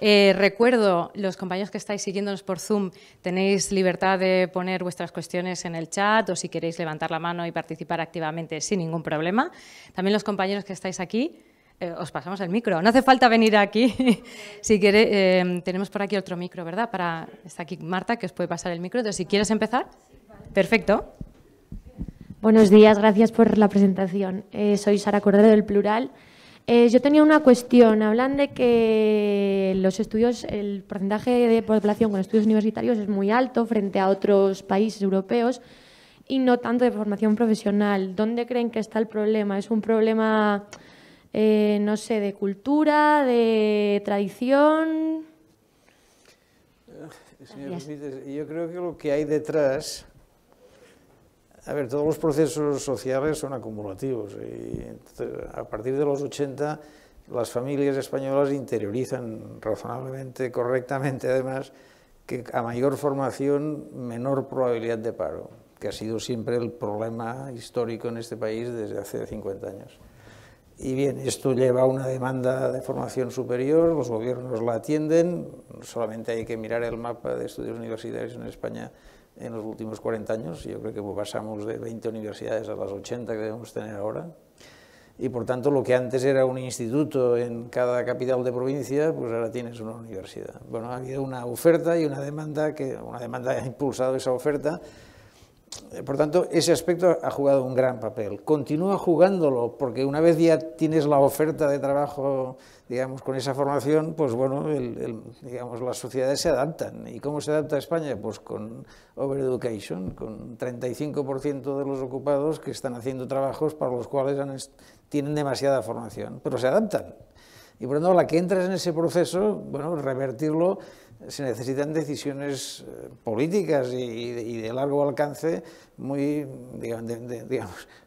Eh, recuerdo, los compañeros que estáis siguiéndonos por Zoom, tenéis libertad de poner vuestras cuestiones en el chat o si queréis levantar la mano y participar activamente sin ningún problema. También los compañeros que estáis aquí, eh, os pasamos el micro, no hace falta venir aquí. si quiere, eh, tenemos por aquí otro micro, ¿verdad? Para, está aquí Marta, que os puede pasar el micro. Entonces, si quieres empezar, perfecto. Buenos días, gracias por la presentación. Eh, soy Sara Cordero del Plural. yo tenía una cuestión. Hablan de que los estudios, el porcentaje de población con estudios universitarios es muy alto frente a otros países europeos y no tanto de formación profesional. ¿Dónde creen que está el problema? ¿Es un problema eh, no sé, de cultura, de tradición. Eh, yo creo que lo que hay detrás, a ver, todos los procesos sociales son acumulativos y a partir de los 80 las familias españolas interiorizan razonablemente, correctamente además, que a mayor formación, menor probabilidad de paro, que ha sido siempre el problema histórico en este país desde hace 50 años. Y bien, esto lleva a una demanda de formación superior, los gobiernos la atienden, solamente hay que mirar el mapa de estudios universitarios en España en los últimos 40 años, yo creo que pues, pasamos de 20 universidades a las 80 que debemos tener ahora, y por tanto lo que antes era un instituto en cada capital de provincia, pues ahora tienes una universidad. Bueno, ha habido una oferta y una demanda, que una demanda ha impulsado esa oferta, eh, por tanto, ese aspecto ha jugado un gran papel. Continúa jugándolo, porque una vez ya tienes la oferta de trabajo, digamos, con esa formación, pues bueno, digamos, las sociedades se adaptan. ¿Y cómo se adapta España? Pues con over-education, con 35% de los ocupados que están haciendo trabajos para los cuales tienen demasiada formación, pero se adaptan. Y por lo tanto, la que entras en ese proceso, bueno, revertirlo se necesitan decisiones eh, políticas y, de largo alcance, muy, digamos,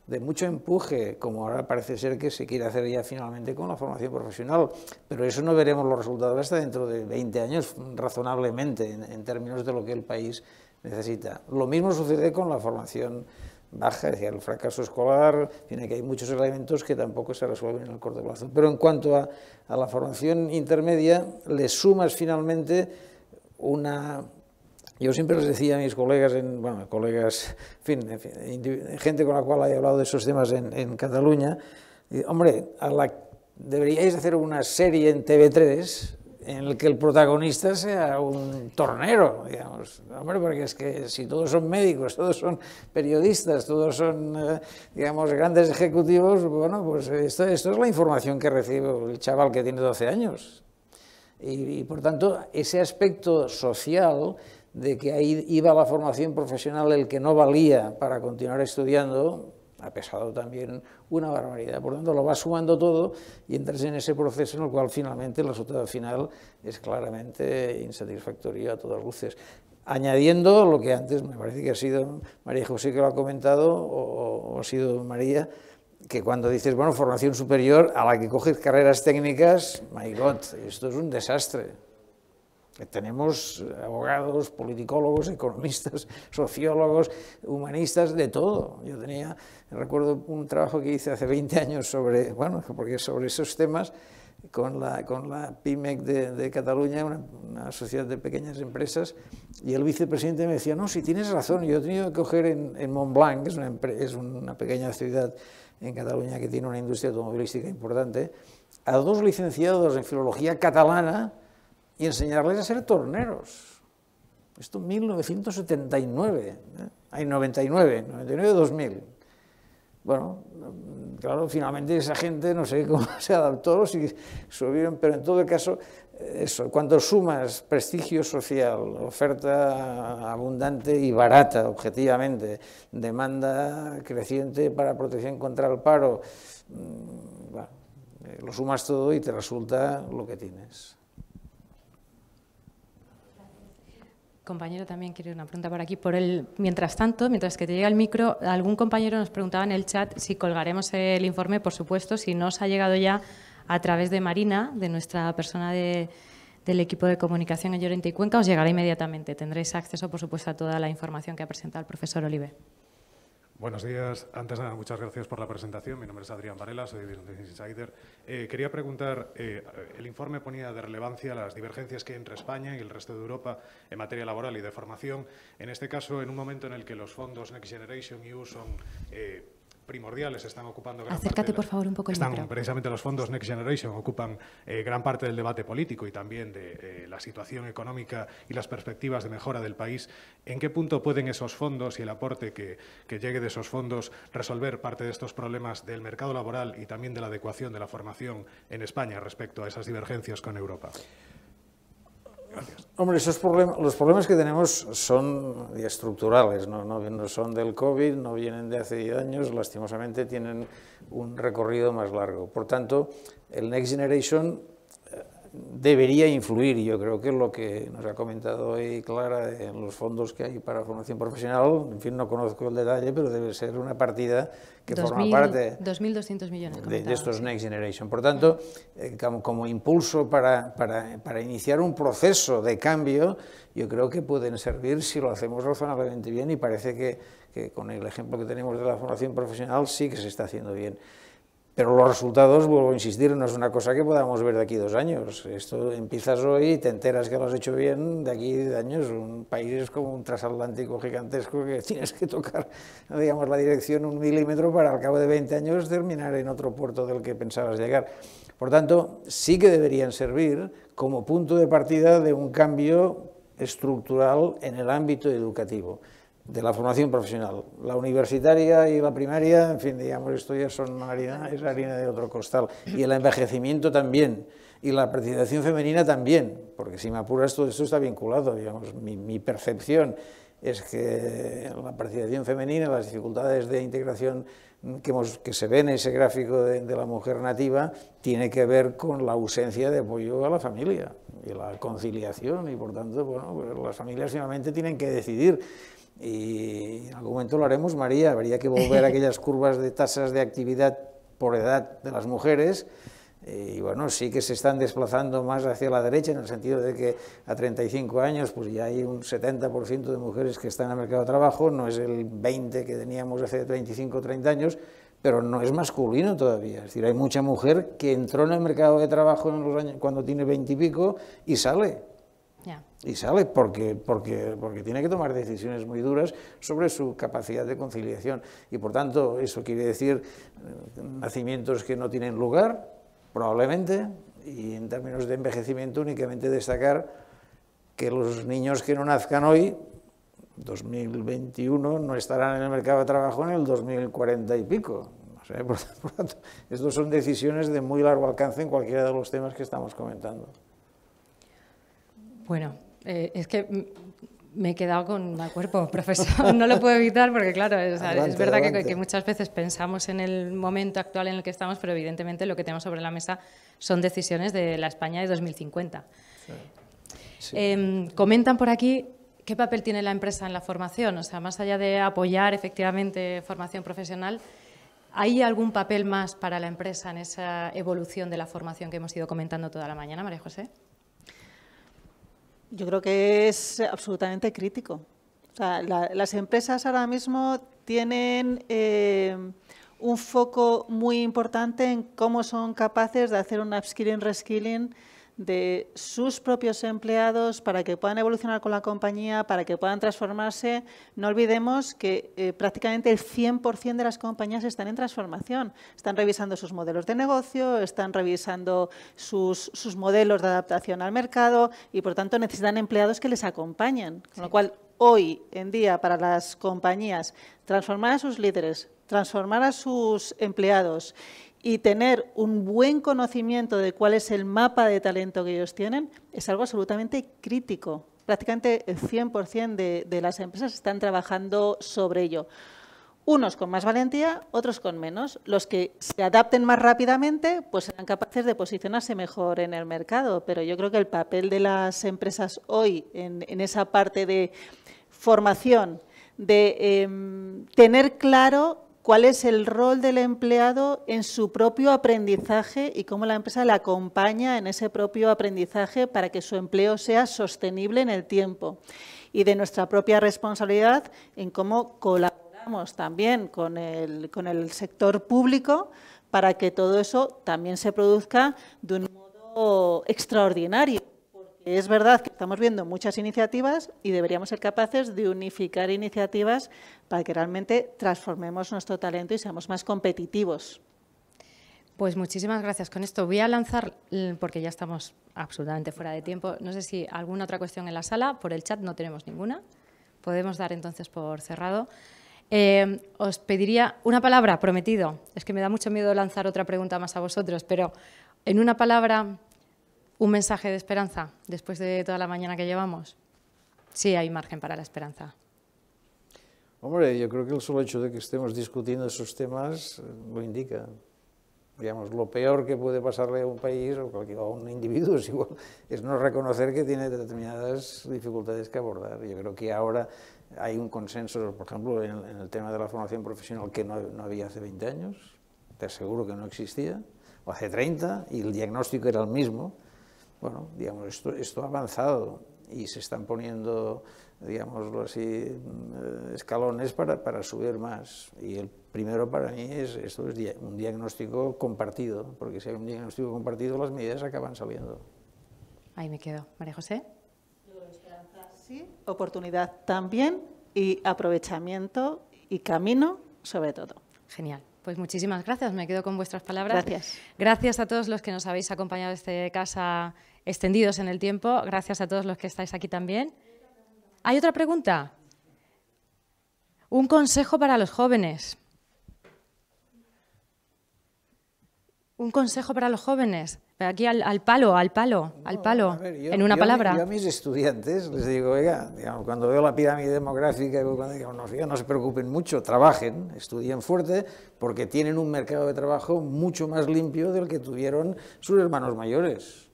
de, mucho empuje, como ahora parece ser que se quiere hacer ya finalmente con la formación profesional. Pero eso no veremos los resultados hasta dentro de 20 años, razonablemente, en, en términos de lo que el país necesita. Lo mismo sucede con la formación baja, el fracaso escolar, tiene que hay muchos elementos que tampoco se resuelven en el corto plazo. Pero en cuanto a, la formación intermedia, le sumas finalmente una... Yo siempre les decía a mis colegas, en, bueno, colegas, en fin, gente con la cual he hablado de esos temas en, Cataluña, hombre, deberíais hacer una serie en TV3 en el que el protagonista sea un tornero, digamos. Hombre, porque es que si todos son médicos, todos son periodistas, todos son, eh, digamos, grandes ejecutivos, bueno, pues esto, es la información que recibe el chaval que tiene 12 años. y por tanto, ese aspecto social de que ahí iba la formación profesional el que no valía para continuar estudiando, ha pesado también una barbaridad. Por lo tanto, lo vas sumando todo y entras en ese proceso en el cual finalmente el resultado final es claramente insatisfactorio a todas luces. Añadiendo lo que antes me parece que ha sido María José que lo ha comentado o, ha sido María, que cuando dices, bueno, formación superior, a la que coges carreras técnicas, my God, esto es un desastre. Tenemos abogados, politicólogos, economistas, sociólogos, humanistas, de todo. Yo tenía Recuerdo un trabajo que hice hace 20 años sobre, bueno, porque sobre esos temas con la, con la PIMEC de, Cataluña, una, sociedad de pequeñas empresas, y el vicepresidente me decía, no, si tienes razón, yo he tenido que coger en, Montblanc, que es una, es una pequeña ciudad en Cataluña que tiene una industria automovilística importante, a dos licenciados en filología catalana y enseñarles a ser torneros. Esto en 1979, hay 99, 99-2000. Bueno, claro, finalmente esa gente no sé cómo se adaptó, si subieron, pero en todo caso, eso, cuando sumas prestigio social, oferta abundante y barata, objetivamente, demanda creciente para protección contra el paro, mm, eh, lo sumas todo y te resulta lo que tienes. compañero también quiere una pregunta por aquí. Por el, mientras tanto, mientras que te llega el micro, algún compañero nos preguntaba en el chat si colgaremos el informe, por supuesto, si no os ha llegado ya a través de Marina, de nuestra persona del equipo de comunicación en Llorente y Cuenca, os llegará inmediatamente. Tendréis acceso, por supuesto, a toda la información que ha presentado el profesor Olive. Buenos días. Antes de nada, muchas gracias por la presentación. Mi nombre es Adrián Varela, soy de Insider. Eh, quería preguntar, eh, el informe ponía de relevancia las divergencias que hay entre España y el resto de Europa en materia laboral y de formación. En este caso, en un momento en el que los fondos Next Generation EU son... Eh, primordiales están ocupando gran Acércate, parte por favor, un poco están, Precisamente los fondos Next Generation ocupan eh, gran parte del debate político y también de eh, la situación económica y las perspectivas de mejora del país. ¿En qué punto pueden esos fondos y el aporte que, que llegue de esos fondos resolver parte de estos problemas del mercado laboral y también de la adecuación de la formación en España respecto a esas divergencias con Europa? Gracias. Hombre, esos los problemas que tenemos son estructurales, ¿no? No, no son del COVID, no vienen de hace 10 años, lastimosamente tienen un recorrido más largo. Por tanto, el Next Generation debería influir, yo creo que es lo que nos ha comentado hoy Clara en los fondos que hay para formación profesional, en fin, no conozco el detalle, pero debe ser una partida que forma parte 2.200 millones de, estos Next Generation. Por tanto, eh, como, impulso para, iniciar un proceso de cambio, yo creo que pueden servir si lo hacemos razonablemente bien y parece que con el ejemplo que tenemos de la formación profesional sí que se está haciendo bien. Pero los resultados, vuelvo a insistir, no es una cosa que podamos ver de aquí dos años. Esto empiezas hoy y te enteras que lo has hecho bien de aquí de años. Un país es como un transatlántico gigantesco que tienes que tocar, digamos, la dirección un milímetro para al cabo de 20 años terminar en otro puerto del que pensabas llegar. Por tanto, sí que deberían servir como punto de partida de un cambio estructural en el ámbito educativo de la formación profesional. La universitaria y la primaria, en fin, digamos, esto ya son harina, es harina de otro costal. Y el envejecimiento también, y la participación femenina también, porque si me apuras todo esto está vinculado, digamos, mi, percepción es que la participación femenina, las dificultades de integración que, que se ve en ese gráfico de, la mujer nativa, tiene que ver con la ausencia de apoyo a la familia y la conciliación, y por tanto, bueno, pues las familias finalmente tienen que decidir y en algún momento lo haremos, María. Habría que volver a aquellas curvas de tasas de actividad por edad de las mujeres. Eh, y bueno, sí que se están desplazando más hacia la derecha, en el sentido de que a 35 años pues ya hay un 70% de mujeres que están en el mercado de trabajo, no es el 20 que teníamos hace 25 o 30 años, pero no es masculino todavía. Es decir, hay mucha mujer que entró en el mercado de trabajo en los cuando tiene 20 y pico y sale y sale porque, porque, tiene que tomar decisiones muy duras sobre su capacidad de conciliación. Y por tanto, eso quiere decir eh, nacimientos que no tienen lugar, probablemente, y en términos de envejecimiento únicamente destacar que los niños que no nazcan hoy 2021 no estarán en el mercado de trabajo en el 2040 y pico. estas son decisiones de muy largo alcance en cualquiera de los temas que estamos comentando. Bueno, eh, es que me he quedado con el cuerpo, profesor. No lo puedo evitar porque, claro, es, verdad que, muchas veces pensamos en el momento actual en el que estamos, pero evidentemente lo que tenemos sobre la mesa son decisiones de la España de 2050. Em, comentan por aquí qué papel tiene la empresa en la formación. O sea, más allá de apoyar efectivamente formación profesional, ¿hay algún papel más para la empresa en esa evolución de la formación que hemos ido comentando toda la mañana, María José? Yo creo que es absolutamente crítico. O sea, las empresas ahora mismo tienen eh, un foco muy importante en cómo son capaces de hacer un upskilling, reskilling de sus propios empleados para que puedan evolucionar con la compañía, para que puedan transformarse. No olvidemos que eh, prácticamente el 100% de las compañías están en transformación. Están revisando sus modelos de negocio, están revisando sus, modelos de adaptación al mercado y, por tanto, necesitan empleados que les acompañen. Con lo cual, hoy en día, para las compañías, transformar a sus líderes, transformar a sus empleados y tener un buen conocimiento de cuál es el mapa de talento que ellos tienen es algo absolutamente crítico. Prácticamente el 100% de, de las empresas están trabajando sobre ello. Unos con más valentía, otros con menos. Los que se adapten más rápidamente, pues serán capaces de posicionarse mejor en el mercado. Pero yo creo que el papel de las empresas hoy en, esa parte de formación, de em, tener claro cuál es el rol del empleado en su propio aprendizaje y cómo la empresa le acompaña en ese propio aprendizaje para que su empleo sea sostenible en el tiempo. Y de nuestra propia responsabilidad en cómo colaboramos también con el, con el sector público para que todo eso también se produzca de un modo extraordinario. Es verdad que estamos viendo muchas iniciativas y deberíamos ser capaces de unificar iniciativas para que realmente transformemos nuestro talento y seamos más competitivos. Pues muchísimas gracias. Con esto voy a lanzar, porque ya estamos absolutamente fuera de tiempo, no sé si alguna otra cuestión en la sala, por el chat no tenemos ninguna. Podemos dar entonces por cerrado. Em, os pediría una palabra, prometido. Es que me da mucho miedo lanzar otra pregunta más a vosotros, pero en una palabra, ¿Un mensaje de esperanza después de toda la mañana que llevamos? Sí, hay margen para la esperanza. Hombre, yo creo que el solo hecho de que estemos discutiendo esos temas eh, lo indica. Digamos, lo peor que puede pasarle a un país o a un individuo es, no reconocer que tiene determinadas dificultades que abordar. Yo creo que ahora hay un consenso, por ejemplo, en, el tema de la formación profesional que no, no había hace 20 años, te aseguro que no existía, o hace 30, y el diagnóstico era el mismo bueno, digamos, esto, ha avanzado y se están poniendo, digámoslo así, mm, escalones para, subir más. Y el primero para mí es, esto es un diagnóstico compartido, porque si hay un diagnóstico compartido las medidas acaban saliendo. Ahí me quedo. María José. Sí, oportunidad también y aprovechamiento y camino sobre todo. Genial. Pues muchísimas gracias, me quedo con vuestras palabras. Gracias. Gracias a todos los que nos habéis acompañado desde casa extendidos en el tiempo. Gracias a todos los que estáis aquí también. ¿Hay otra pregunta? Un consejo para los jóvenes. Un consejo para los jóvenes. Aquí al, palo, al palo, al palo, en una palabra. Yo a mis estudiantes les digo, oiga, digamos, cuando veo la pirámide demográfica, no se preocupen mucho, trabajen, estudien fuerte, porque tienen un mercado de trabajo mucho más limpio del que tuvieron sus hermanos mayores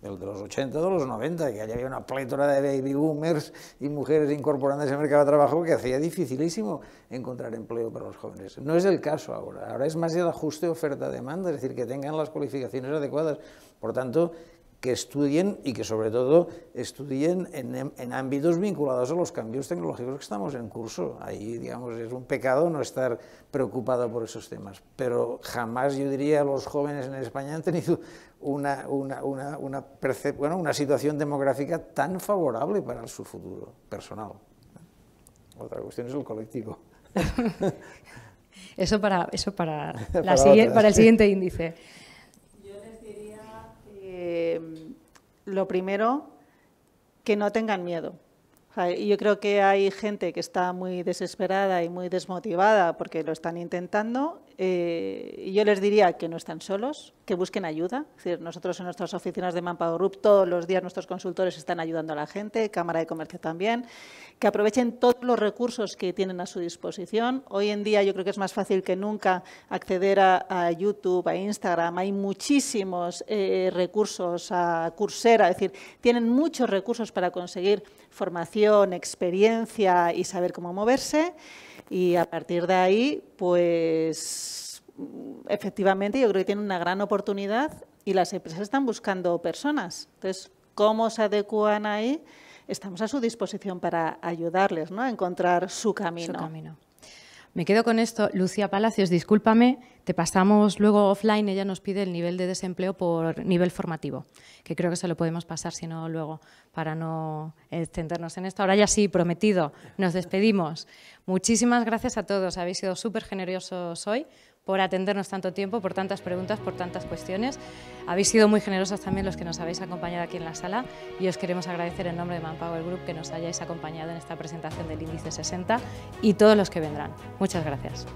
de los 80 o de los 90, que allá había una plétora de baby boomers y mujeres incorporando ese mercado de trabajo que hacía dificilísimo encontrar empleo para los jóvenes. No es el caso ahora, ahora es más el ajuste oferta-demanda, es decir, que tengan las cualificaciones adecuadas. Por tanto, que estudien y que sobre todo estudien en, ámbitos vinculados a los cambios tecnológicos que estamos en curso. Ahí, digamos, es un pecado no estar preocupado por esos temas. Pero jamás, yo diría, los jóvenes en España han tenido una, una, una, una bueno, situación demográfica tan favorable para su futuro personal. Otra cuestión es el colectivo. eso para, eso para, la para el siguiente índice. Em, lo primero, que no tengan miedo. yo creo que hay gente que está muy desesperada y muy desmotivada porque lo están intentando eh, yo les diría que no están solos, que busquen ayuda. decir, nosotros en nuestras oficinas de Manpower todos los días nuestros consultores están ayudando a la gente, Cámara de Comercio también, que aprovechen todos los recursos que tienen a su disposición. Hoy en día yo creo que es más fácil que nunca acceder a, YouTube, a Instagram, hay muchísimos eh, recursos, a Coursera, es decir, tienen muchos recursos para conseguir formación, experiencia y saber cómo moverse. Y a partir de ahí, pues efectivamente yo creo que tiene una gran oportunidad y las empresas están buscando personas. Entonces, ¿cómo se adecúan ahí? Estamos a su disposición para ayudarles ¿no? a encontrar Su camino. Me quedo con esto. Lucía Palacios, discúlpame, te pasamos luego offline. Ella nos pide el nivel de desempleo por nivel formativo, que creo que se lo podemos pasar, si no luego, para no extendernos en esto. Ahora ya sí, prometido, nos despedimos. Muchísimas gracias a todos. Habéis sido súper generosos hoy por atendernos tanto tiempo, por tantas preguntas, por tantas cuestiones. Habéis sido muy generosos también los que nos habéis acompañado aquí en la sala y os queremos agradecer en nombre de Manpower Group que nos hayáis acompañado en esta presentación del índice 60 y todos los que vendrán. Muchas gracias.